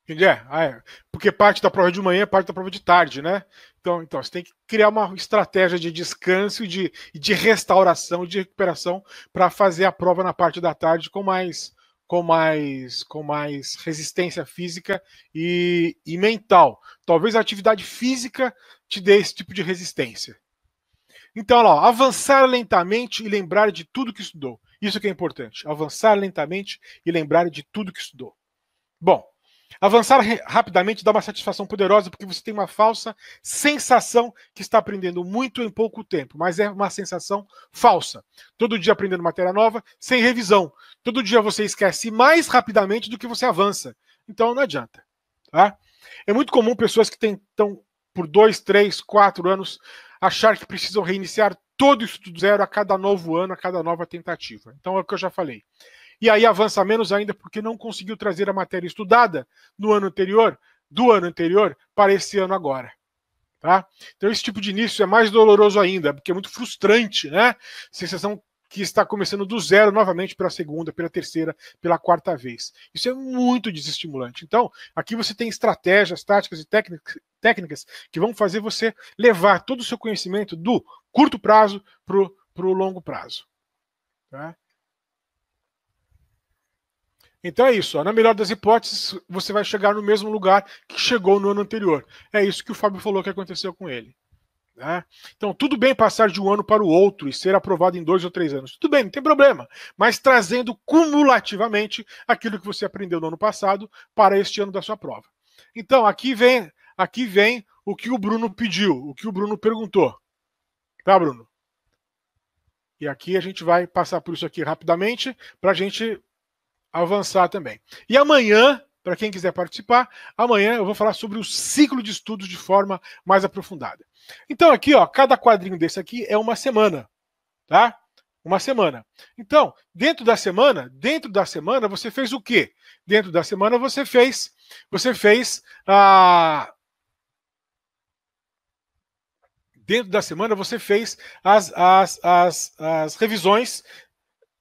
Entender? Ah, é. Porque parte da prova de manhã é parte da prova de tarde, né? Então, então você tem que criar uma estratégia de descanso e de, de restauração, de recuperação, para fazer a prova na parte da tarde com mais com mais, com mais resistência física e, e mental. Talvez a atividade física te dê esse tipo de resistência. Então, avançar lentamente e lembrar de tudo que estudou. Isso que é importante. Avançar lentamente e lembrar de tudo que estudou. Bom, Avançar rapidamente dá uma satisfação poderosa porque você tem uma falsa sensação que está aprendendo muito em pouco tempo, mas é uma sensação falsa. Todo dia aprendendo matéria nova, sem revisão. Todo dia você esquece mais rapidamente do que você avança. Então não adianta. Tá? É muito comum pessoas que tentam por dois, três, quatro anos achar que precisam reiniciar todo isso do zero a cada novo ano, a cada nova tentativa. Então é o que eu já falei e aí avança menos ainda porque não conseguiu trazer a matéria estudada no ano anterior, do ano anterior, para esse ano agora. Tá? Então, esse tipo de início é mais doloroso ainda, porque é muito frustrante, né? Sensação que está começando do zero novamente pela segunda, pela terceira, pela quarta vez. Isso é muito desestimulante. Então, aqui você tem estratégias, táticas e técnicas que vão fazer você levar todo o seu conhecimento do curto prazo para o longo prazo. Tá? Então é isso. Ó. Na melhor das hipóteses, você vai chegar no mesmo lugar que chegou no ano anterior. É isso que o Fábio falou que aconteceu com ele. Né? Então, tudo bem passar de um ano para o outro e ser aprovado em dois ou três anos. Tudo bem, não tem problema. Mas trazendo cumulativamente aquilo que você aprendeu no ano passado para este ano da sua prova. Então, aqui vem, aqui vem o que o Bruno pediu, o que o Bruno perguntou. Tá, Bruno? E aqui a gente vai passar por isso aqui rapidamente para a gente avançar também. E amanhã, para quem quiser participar, amanhã eu vou falar sobre o ciclo de estudos de forma mais aprofundada. Então aqui, ó, cada quadrinho desse aqui é uma semana, tá? Uma semana. Então, dentro da semana, dentro da semana você fez o quê? Dentro da semana você fez, você fez a ah, dentro da semana você fez as, as, as, as revisões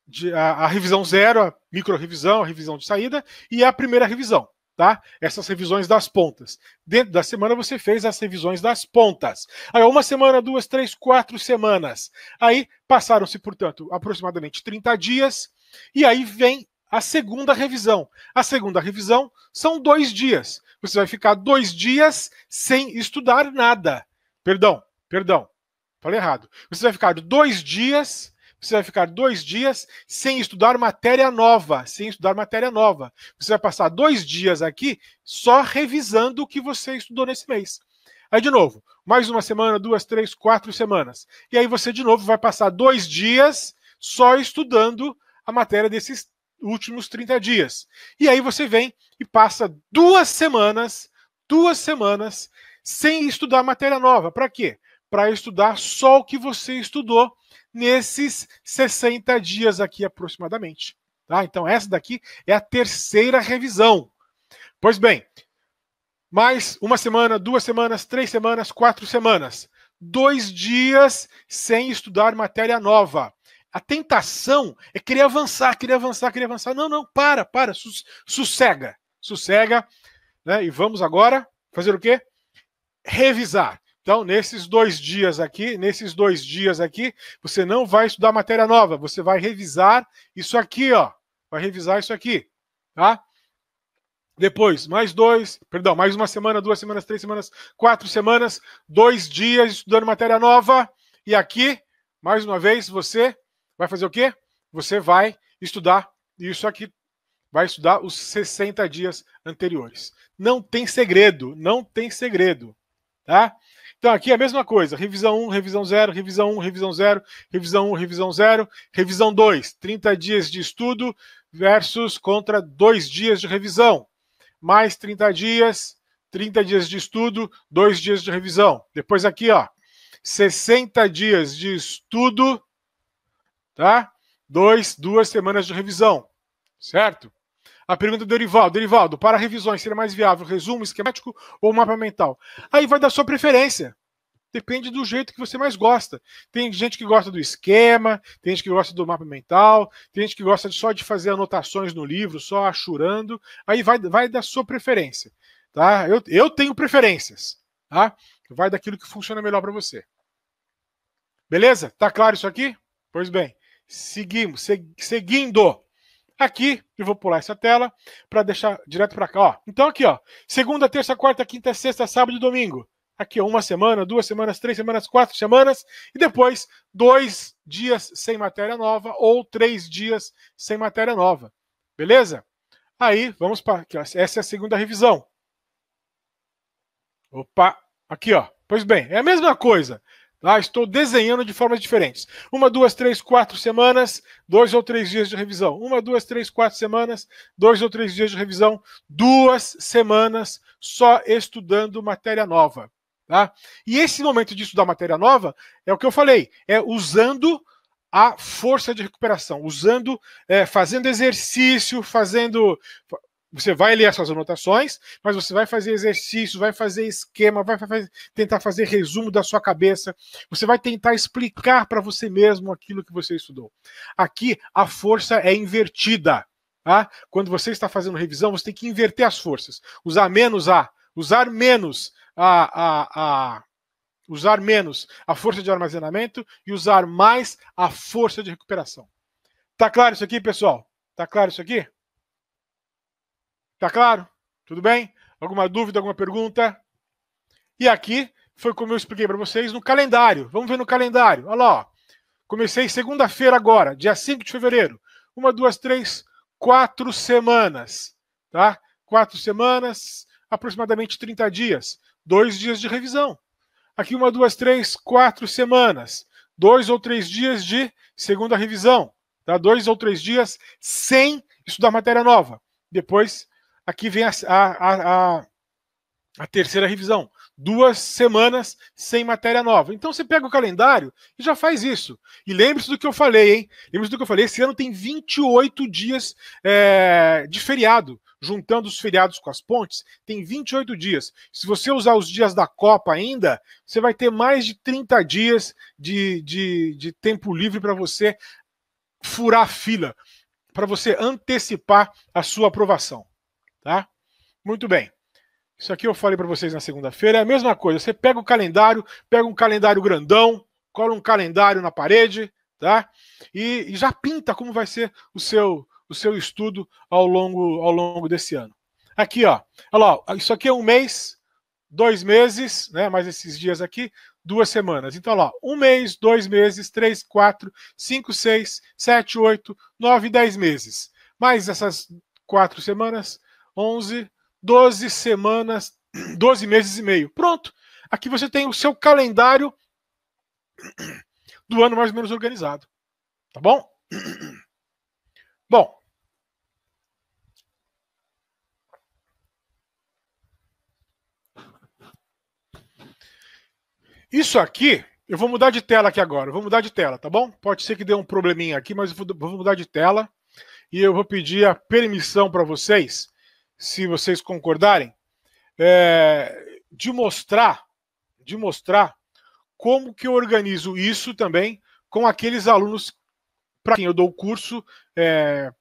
de, a, a, revisão zero, a micro-revisão, a revisão de saída e a primeira revisão. Tá? Essas revisões das pontas. Dentro da semana você fez as revisões das pontas. Aí uma semana, duas, três, quatro semanas. Aí passaram-se, portanto, aproximadamente 30 dias. E aí vem a segunda revisão. A segunda revisão são dois dias. Você vai ficar dois dias sem estudar nada. Perdão, perdão, falei errado. Você vai ficar dois dias você vai ficar dois dias sem estudar matéria nova, sem estudar matéria nova. Você vai passar dois dias aqui só revisando o que você estudou nesse mês. Aí, de novo, mais uma semana, duas, três, quatro semanas. E aí você, de novo, vai passar dois dias só estudando a matéria desses últimos 30 dias. E aí você vem e passa duas semanas, duas semanas, sem estudar matéria nova. Para quê? Para estudar só o que você estudou nesses 60 dias aqui aproximadamente. Tá? Então, essa daqui é a terceira revisão. Pois bem, mais uma semana, duas semanas, três semanas, quatro semanas. Dois dias sem estudar matéria nova. A tentação é querer avançar, querer avançar, querer avançar. Não, não, para, para, sossega, sossega. Né? E vamos agora fazer o quê? Revisar. Então, nesses dois dias aqui, nesses dois dias aqui, você não vai estudar matéria nova, você vai revisar isso aqui, ó. Vai revisar isso aqui, tá? Depois, mais dois, perdão, mais uma semana, duas semanas, três semanas, quatro semanas, dois dias estudando matéria nova. E aqui, mais uma vez, você vai fazer o quê? Você vai estudar isso aqui vai estudar os 60 dias anteriores. Não tem segredo, não tem segredo, tá? Então aqui é a mesma coisa, revisão 1, revisão 0, revisão 1, revisão 0, revisão 1, revisão 0, revisão 2, 30 dias de estudo versus contra 2 dias de revisão. Mais 30 dias, 30 dias de estudo, 2 dias de revisão. Depois aqui, ó, 60 dias de estudo, tá? Dois, duas semanas de revisão, certo? A pergunta do Dorival, Dorivaldo, para revisões, seria mais viável resumo esquemático ou mapa mental? Aí vai da sua preferência. Depende do jeito que você mais gosta. Tem gente que gosta do esquema, tem gente que gosta do mapa mental, tem gente que gosta só de fazer anotações no livro, só achurando. Aí vai, vai da sua preferência. Tá? Eu, eu tenho preferências. Tá? Vai daquilo que funciona melhor para você. Beleza? Tá claro isso aqui? Pois bem, seguimos, seguindo. Aqui, eu vou pular essa tela para deixar direto para cá. Ó. Então, aqui, ó, segunda, terça, quarta, quinta, sexta, sábado e domingo. Aqui, ó, uma semana, duas semanas, três semanas, quatro semanas. E depois, dois dias sem matéria nova ou três dias sem matéria nova. Beleza? Aí, vamos para. Essa é a segunda revisão. Opa, aqui, ó. Pois bem, é a mesma coisa. Ah, estou desenhando de formas diferentes. Uma, duas, três, quatro semanas, dois ou três dias de revisão. Uma, duas, três, quatro semanas, dois ou três dias de revisão. Duas semanas só estudando matéria nova. Tá? E esse momento de estudar matéria nova é o que eu falei, é usando a força de recuperação, usando, é, fazendo exercício, fazendo você vai ler essas anotações, mas você vai fazer exercícios, vai fazer esquema, vai fazer, tentar fazer resumo da sua cabeça. Você vai tentar explicar para você mesmo aquilo que você estudou. Aqui a força é invertida. Tá? Quando você está fazendo revisão, você tem que inverter as forças. Usar menos a, usar menos a, a, a usar menos a força de armazenamento e usar mais a força de recuperação. Tá claro isso aqui, pessoal? Tá claro isso aqui? Tá claro? Tudo bem? Alguma dúvida, alguma pergunta? E aqui foi como eu expliquei para vocês no calendário. Vamos ver no calendário. Olha lá, ó. comecei segunda-feira agora, dia 5 de fevereiro. Uma, duas, três, quatro semanas. Tá? Quatro semanas, aproximadamente 30 dias. Dois dias de revisão. Aqui, uma, duas, três, quatro semanas. Dois ou três dias de segunda revisão. Tá? Dois ou três dias sem estudar matéria nova. Depois Aqui vem a, a, a, a terceira revisão. Duas semanas sem matéria nova. Então você pega o calendário e já faz isso. E lembre-se do que eu falei, hein? Lembre-se do que eu falei. Esse ano tem 28 dias é, de feriado juntando os feriados com as pontes, tem 28 dias. Se você usar os dias da Copa ainda, você vai ter mais de 30 dias de, de, de tempo livre para você furar a fila, para você antecipar a sua aprovação. Tá? Muito bem. Isso aqui eu falei para vocês na segunda-feira. É a mesma coisa. Você pega o calendário, pega um calendário grandão, cola um calendário na parede, tá? E, e já pinta como vai ser o seu o seu estudo ao longo ao longo desse ano. Aqui, ó. Olha lá, isso aqui é um mês, dois meses, né? Mais esses dias aqui, duas semanas. Então, lá, um mês, dois meses, três, quatro, cinco, seis, sete, oito, nove, dez meses. Mais essas quatro semanas, 11, 12 semanas, 12 meses e meio. Pronto. Aqui você tem o seu calendário do ano mais ou menos organizado. Tá bom? Bom. Isso aqui, eu vou mudar de tela aqui agora. Vou mudar de tela, tá bom? Pode ser que dê um probleminha aqui, mas eu vou mudar de tela. E eu vou pedir a permissão para vocês se vocês concordarem, é, de mostrar, de mostrar como que eu organizo isso também com aqueles alunos para quem eu dou o curso é,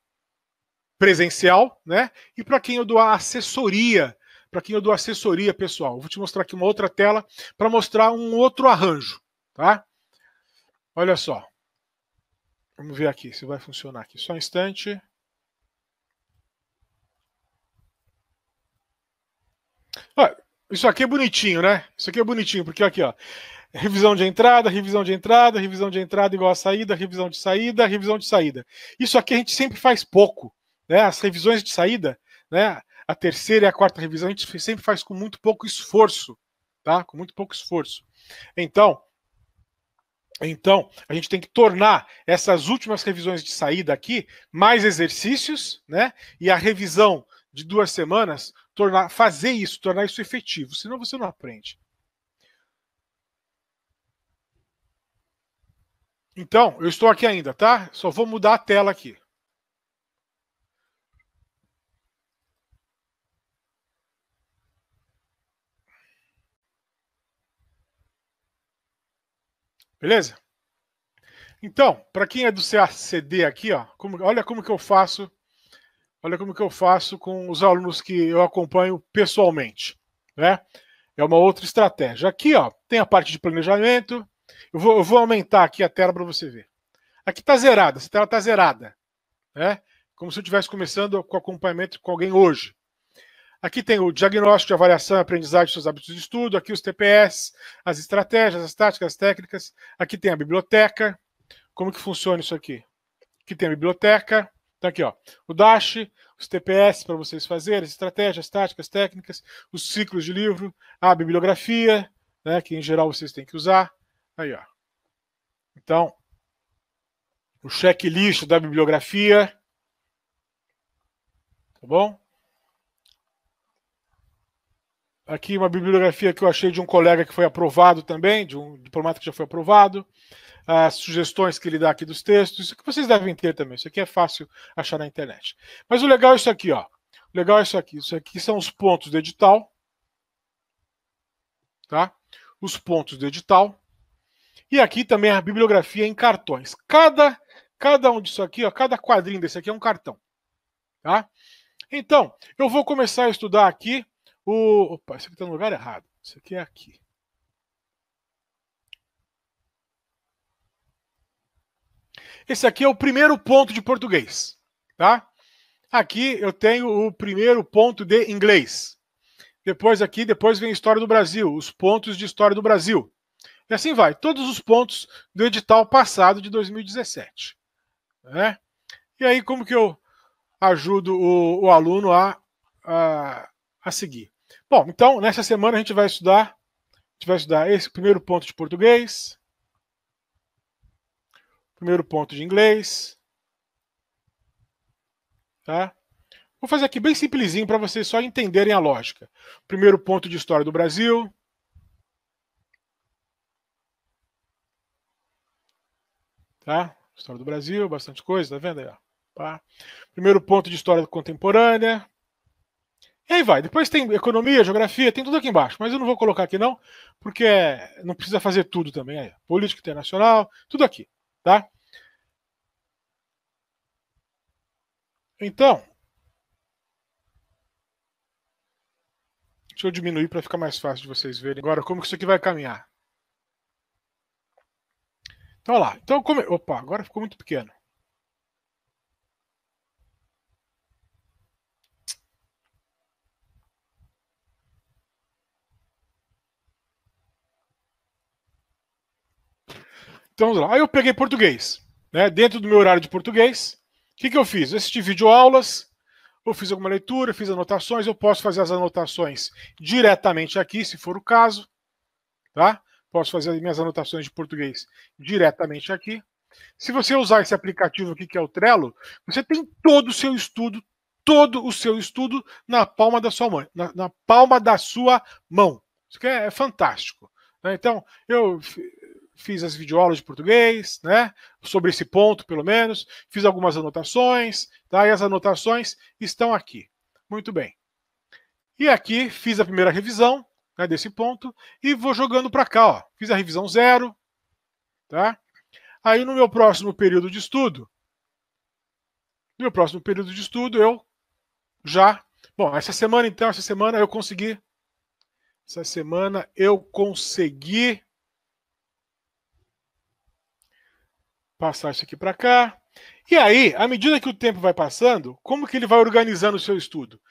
presencial, né? E para quem eu dou a assessoria, para quem eu dou assessoria pessoal. Vou te mostrar aqui uma outra tela para mostrar um outro arranjo, tá? Olha só. Vamos ver aqui se vai funcionar aqui. Só um instante. Isso aqui é bonitinho, né? Isso aqui é bonitinho, porque aqui, ó. Revisão de entrada, revisão de entrada, revisão de entrada igual a saída, revisão de saída, revisão de saída. Isso aqui a gente sempre faz pouco, né? As revisões de saída, né? A terceira e a quarta revisão a gente sempre faz com muito pouco esforço, tá? Com muito pouco esforço. Então, então, a gente tem que tornar essas últimas revisões de saída aqui mais exercícios, né? E a revisão de duas semanas, tornar, fazer isso, tornar isso efetivo, senão você não aprende. Então, eu estou aqui ainda, tá? Só vou mudar a tela aqui. Beleza? Então, para quem é do CACD aqui, ó, como, olha como que eu faço olha como que eu faço com os alunos que eu acompanho pessoalmente, né? É uma outra estratégia. Aqui, ó, tem a parte de planejamento. Eu vou, eu vou aumentar aqui a tela para você ver. Aqui está zerada, essa tela está zerada, né? Como se eu estivesse começando com acompanhamento com alguém hoje. Aqui tem o diagnóstico de avaliação e aprendizagem dos seus hábitos de estudo, aqui os TPS, as estratégias, as táticas, as técnicas. Aqui tem a biblioteca. Como que funciona isso aqui? Aqui tem a biblioteca. Tá aqui, ó. O Dash, os TPS para vocês fazerem, estratégias, táticas, técnicas, os ciclos de livro, a bibliografia, né, que em geral vocês têm que usar. Aí, ó. Então, o checklist da bibliografia. Tá bom? Aqui uma bibliografia que eu achei de um colega que foi aprovado também, de um diplomata que já foi aprovado as sugestões que ele dá aqui dos textos, isso que vocês devem ter também, isso aqui é fácil achar na internet. Mas o legal é isso aqui, ó. O legal é isso aqui, isso aqui são os pontos do edital, tá? Os pontos do edital. E aqui também a bibliografia em cartões. Cada cada um disso aqui, ó, cada quadrinho desse aqui é um cartão, tá? Então, eu vou começar a estudar aqui o, opa, esse aqui tá no lugar errado. Isso aqui é aqui. Esse aqui é o primeiro ponto de português, tá? Aqui eu tenho o primeiro ponto de inglês. Depois aqui, depois vem História do Brasil, os pontos de História do Brasil. E assim vai, todos os pontos do edital passado de 2017. Né? E aí, como que eu ajudo o, o aluno a, a, a seguir? Bom, então, nessa semana a gente vai estudar, a gente vai estudar esse primeiro ponto de português, Primeiro ponto de inglês. Tá? Vou fazer aqui bem simplesinho para vocês só entenderem a lógica. Primeiro ponto de história do Brasil. Tá? História do Brasil, bastante coisa, tá vendo aí? Pá. Primeiro ponto de história contemporânea. E aí vai. Depois tem economia, geografia, tem tudo aqui embaixo. Mas eu não vou colocar aqui não, porque é, não precisa fazer tudo também. Aí. Política internacional, tudo aqui tá? Então, deixa eu diminuir para ficar mais fácil de vocês verem agora como que isso aqui vai caminhar. Então, olha lá. Então, como... Opa, agora ficou muito pequeno. Então, lá. Aí eu peguei português, né? Dentro do meu horário de português, o que, que eu fiz? Eu assisti videoaulas, eu fiz alguma leitura, fiz anotações, eu posso fazer as anotações diretamente aqui, se for o caso, tá? Posso fazer minhas anotações de português diretamente aqui. Se você usar esse aplicativo aqui que é o Trello, você tem todo o seu estudo, todo o seu estudo na palma da sua mão, na, na palma da sua mão. Isso é, é fantástico. Né? Então, eu fiz as videoaulas de português, né? Sobre esse ponto, pelo menos, fiz algumas anotações, tá? E as anotações estão aqui. Muito bem. E aqui fiz a primeira revisão né, desse ponto e vou jogando para cá. Ó. Fiz a revisão zero, tá? Aí no meu próximo período de estudo, no meu próximo período de estudo eu já, bom, essa semana então, essa semana eu consegui, essa semana eu consegui passar isso aqui para cá. E aí, à medida que o tempo vai passando, como que ele vai organizando o seu estudo?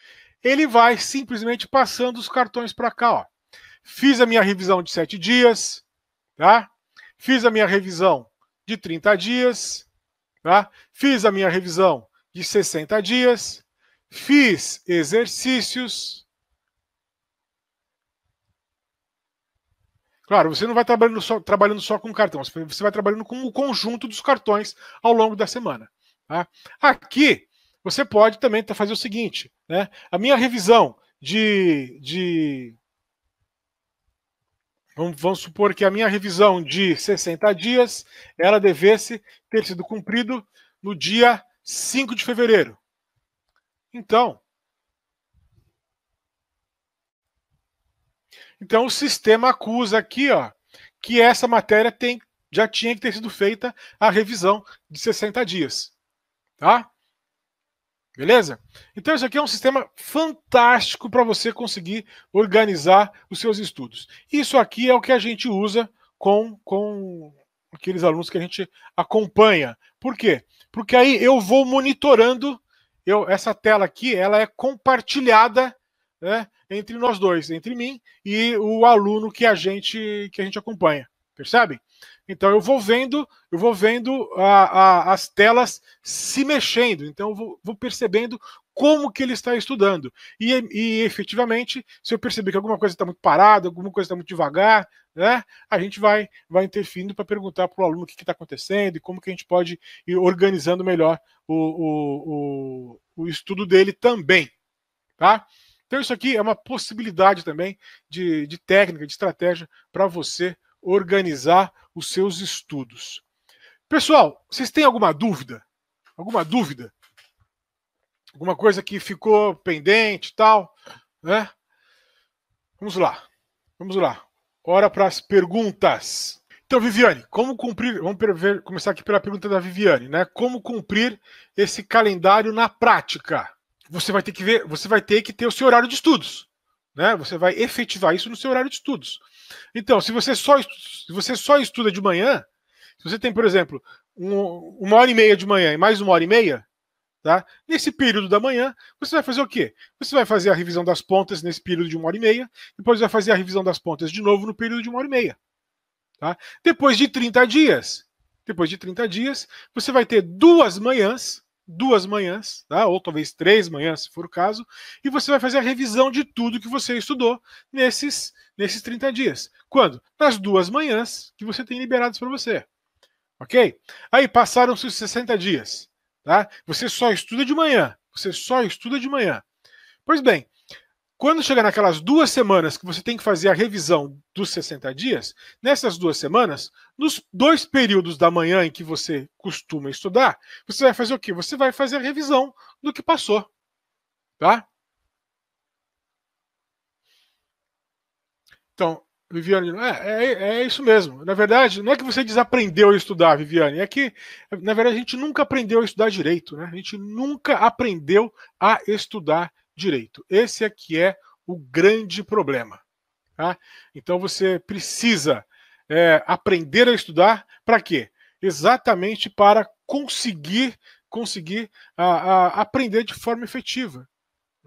Ele vai simplesmente passando os cartões para cá. Ó. Fiz a minha revisão de sete dias, tá? fiz a minha revisão de 30 dias, tá? fiz a minha revisão de 60 dias, fiz exercícios, Claro, você não vai trabalhando só, trabalhando só com cartão, você vai trabalhando com o conjunto dos cartões ao longo da semana. Tá? Aqui, você pode também tá, fazer o seguinte: né? a minha revisão de. de vamos, vamos supor que a minha revisão de 60 dias ela devesse ter sido cumprido no dia 5 de fevereiro. Então, Então o sistema acusa aqui, ó, que essa matéria tem, já tinha que ter sido feita a revisão de 60 dias. Tá? Beleza? Então, isso aqui é um sistema fantástico para você conseguir organizar os seus estudos. Isso aqui é o que a gente usa com, com aqueles alunos que a gente acompanha. Por quê? Porque aí eu vou monitorando. Eu, essa tela aqui ela é compartilhada né, entre nós dois, entre mim e o aluno que a gente que a gente acompanha, percebe? Então eu vou vendo, eu vou vendo a, a, as telas se mexendo, então eu vou, vou percebendo como que ele está estudando. E, e efetivamente, se eu perceber que alguma coisa está muito parada, alguma coisa está muito devagar, né, a gente vai, vai interferindo para perguntar para o aluno o que está acontecendo e como que a gente pode ir organizando melhor o, o, o, o estudo dele também. Tá? Então, isso aqui é uma possibilidade também de, de técnica, de estratégia para você organizar os seus estudos. Pessoal, vocês têm alguma dúvida? Alguma dúvida? Alguma coisa que ficou pendente e tal? Né? Vamos lá. Vamos lá. Hora para as perguntas. Então, Viviane, como cumprir. Vamos ver, começar aqui pela pergunta da Viviane, né? Como cumprir esse calendário na prática? você vai ter que ver, você vai ter que ter o seu horário de estudos. Né? Você vai efetivar isso no seu horário de estudos. Então, se você só, se você só estuda de manhã, se você tem, por exemplo, um, uma hora e meia de manhã e mais uma hora e meia, tá? nesse período da manhã, você vai fazer o quê? Você vai fazer a revisão das pontas nesse período de uma hora e meia, depois vai fazer a revisão das pontas de novo no período de uma hora e meia. Tá? Depois de 30 dias, depois de 30 dias, você vai ter duas manhãs duas manhãs, tá? ou talvez três manhãs, se for o caso, e você vai fazer a revisão de tudo que você estudou nesses, nesses 30 dias. Quando? Nas duas manhãs que você tem liberados para você. Ok? Aí passaram-se os 60 dias. Tá? Você só estuda de manhã. Você só estuda de manhã. Pois bem, quando chegar naquelas duas semanas que você tem que fazer a revisão dos 60 dias, nessas duas semanas, nos dois períodos da manhã em que você costuma estudar, você vai fazer o quê? Você vai fazer a revisão do que passou. Tá? Então, Viviane, é, é, é, isso mesmo. Na verdade, não é que você desaprendeu a estudar, Viviane, é que, na verdade, a gente nunca aprendeu a estudar direito, né? A gente nunca aprendeu a estudar direito. Esse é que é o grande problema. Tá? Então você precisa é, aprender a estudar para quê? Exatamente para conseguir conseguir a, a aprender de forma efetiva.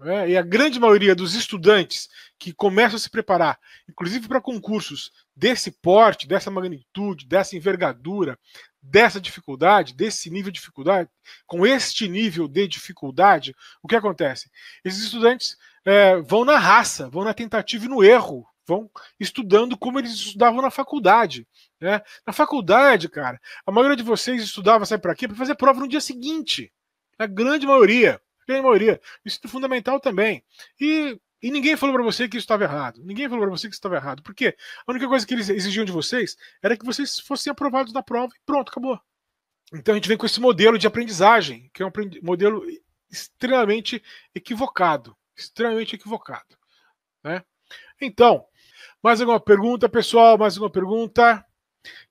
É, E a grande maioria dos estudantes que começam a se preparar, inclusive para concursos desse porte, dessa magnitude, dessa envergadura, dessa dificuldade, desse nível de dificuldade, com este nível de dificuldade, o que acontece? Esses estudantes é, vão na raça, vão na tentativa e no erro, vão estudando como eles estudavam na faculdade. Né? Na faculdade, cara, a maioria de vocês estudava, sabe para quê? Para fazer prova no dia seguinte. A grande maioria. A grande maioria. isso ensino fundamental também. E e ninguém falou para você que isso estava errado. Ninguém falou para você que isso estava errado. Porque a única coisa que eles exigiam de vocês era que vocês fossem aprovados na prova e pronto, acabou. Então a gente vem com esse modelo de aprendizagem, que é um modelo extremamente equivocado. Extremamente equivocado. Né? Então, mais alguma pergunta, pessoal? Mais alguma pergunta?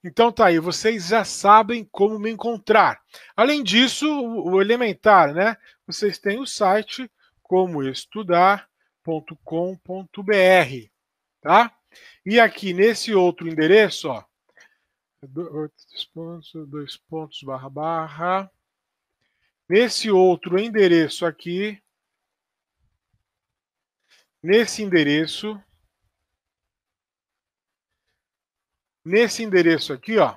Então tá aí, vocês já sabem como me encontrar. Além disso, o elementar, né? Vocês têm o site como estudar com.br, tá? E aqui nesse outro endereço, ó, dois pontos, dois pontos barra barra, nesse outro endereço aqui, nesse endereço, nesse endereço aqui, ó,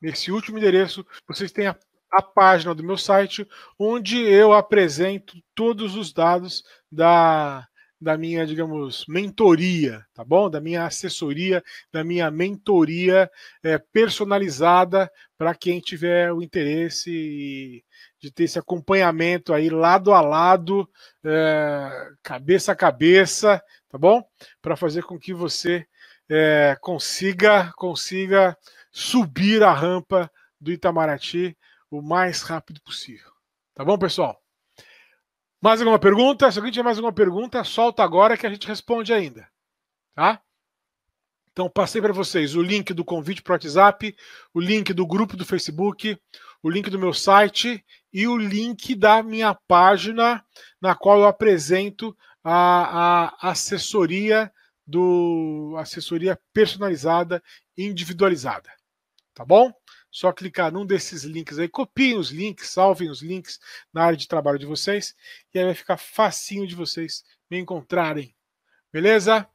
nesse último endereço, vocês têm a a página do meu site, onde eu apresento todos os dados da, da minha, digamos, mentoria, tá bom? Da minha assessoria, da minha mentoria é, personalizada para quem tiver o interesse de ter esse acompanhamento aí lado a lado, é, cabeça a cabeça, tá bom? Para fazer com que você é, consiga consiga subir a rampa do Itamaraty o mais rápido possível. Tá bom, pessoal? Mais alguma pergunta? Se alguém tiver mais alguma pergunta, solta agora que a gente responde ainda. Tá? Então, passei para vocês o link do convite para o WhatsApp, o link do grupo do Facebook, o link do meu site e o link da minha página, na qual eu apresento a, a assessoria do assessoria personalizada e individualizada. Tá bom? Só clicar num desses links aí, copiem os links, salvem os links na área de trabalho de vocês e aí vai ficar facinho de vocês me encontrarem. Beleza?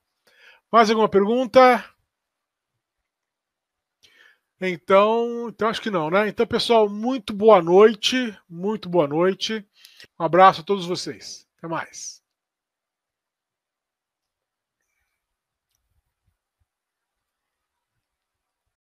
Mais alguma pergunta? Então, então acho que não, né? Então, pessoal, muito boa noite, muito boa noite. Um abraço a todos vocês. Até mais.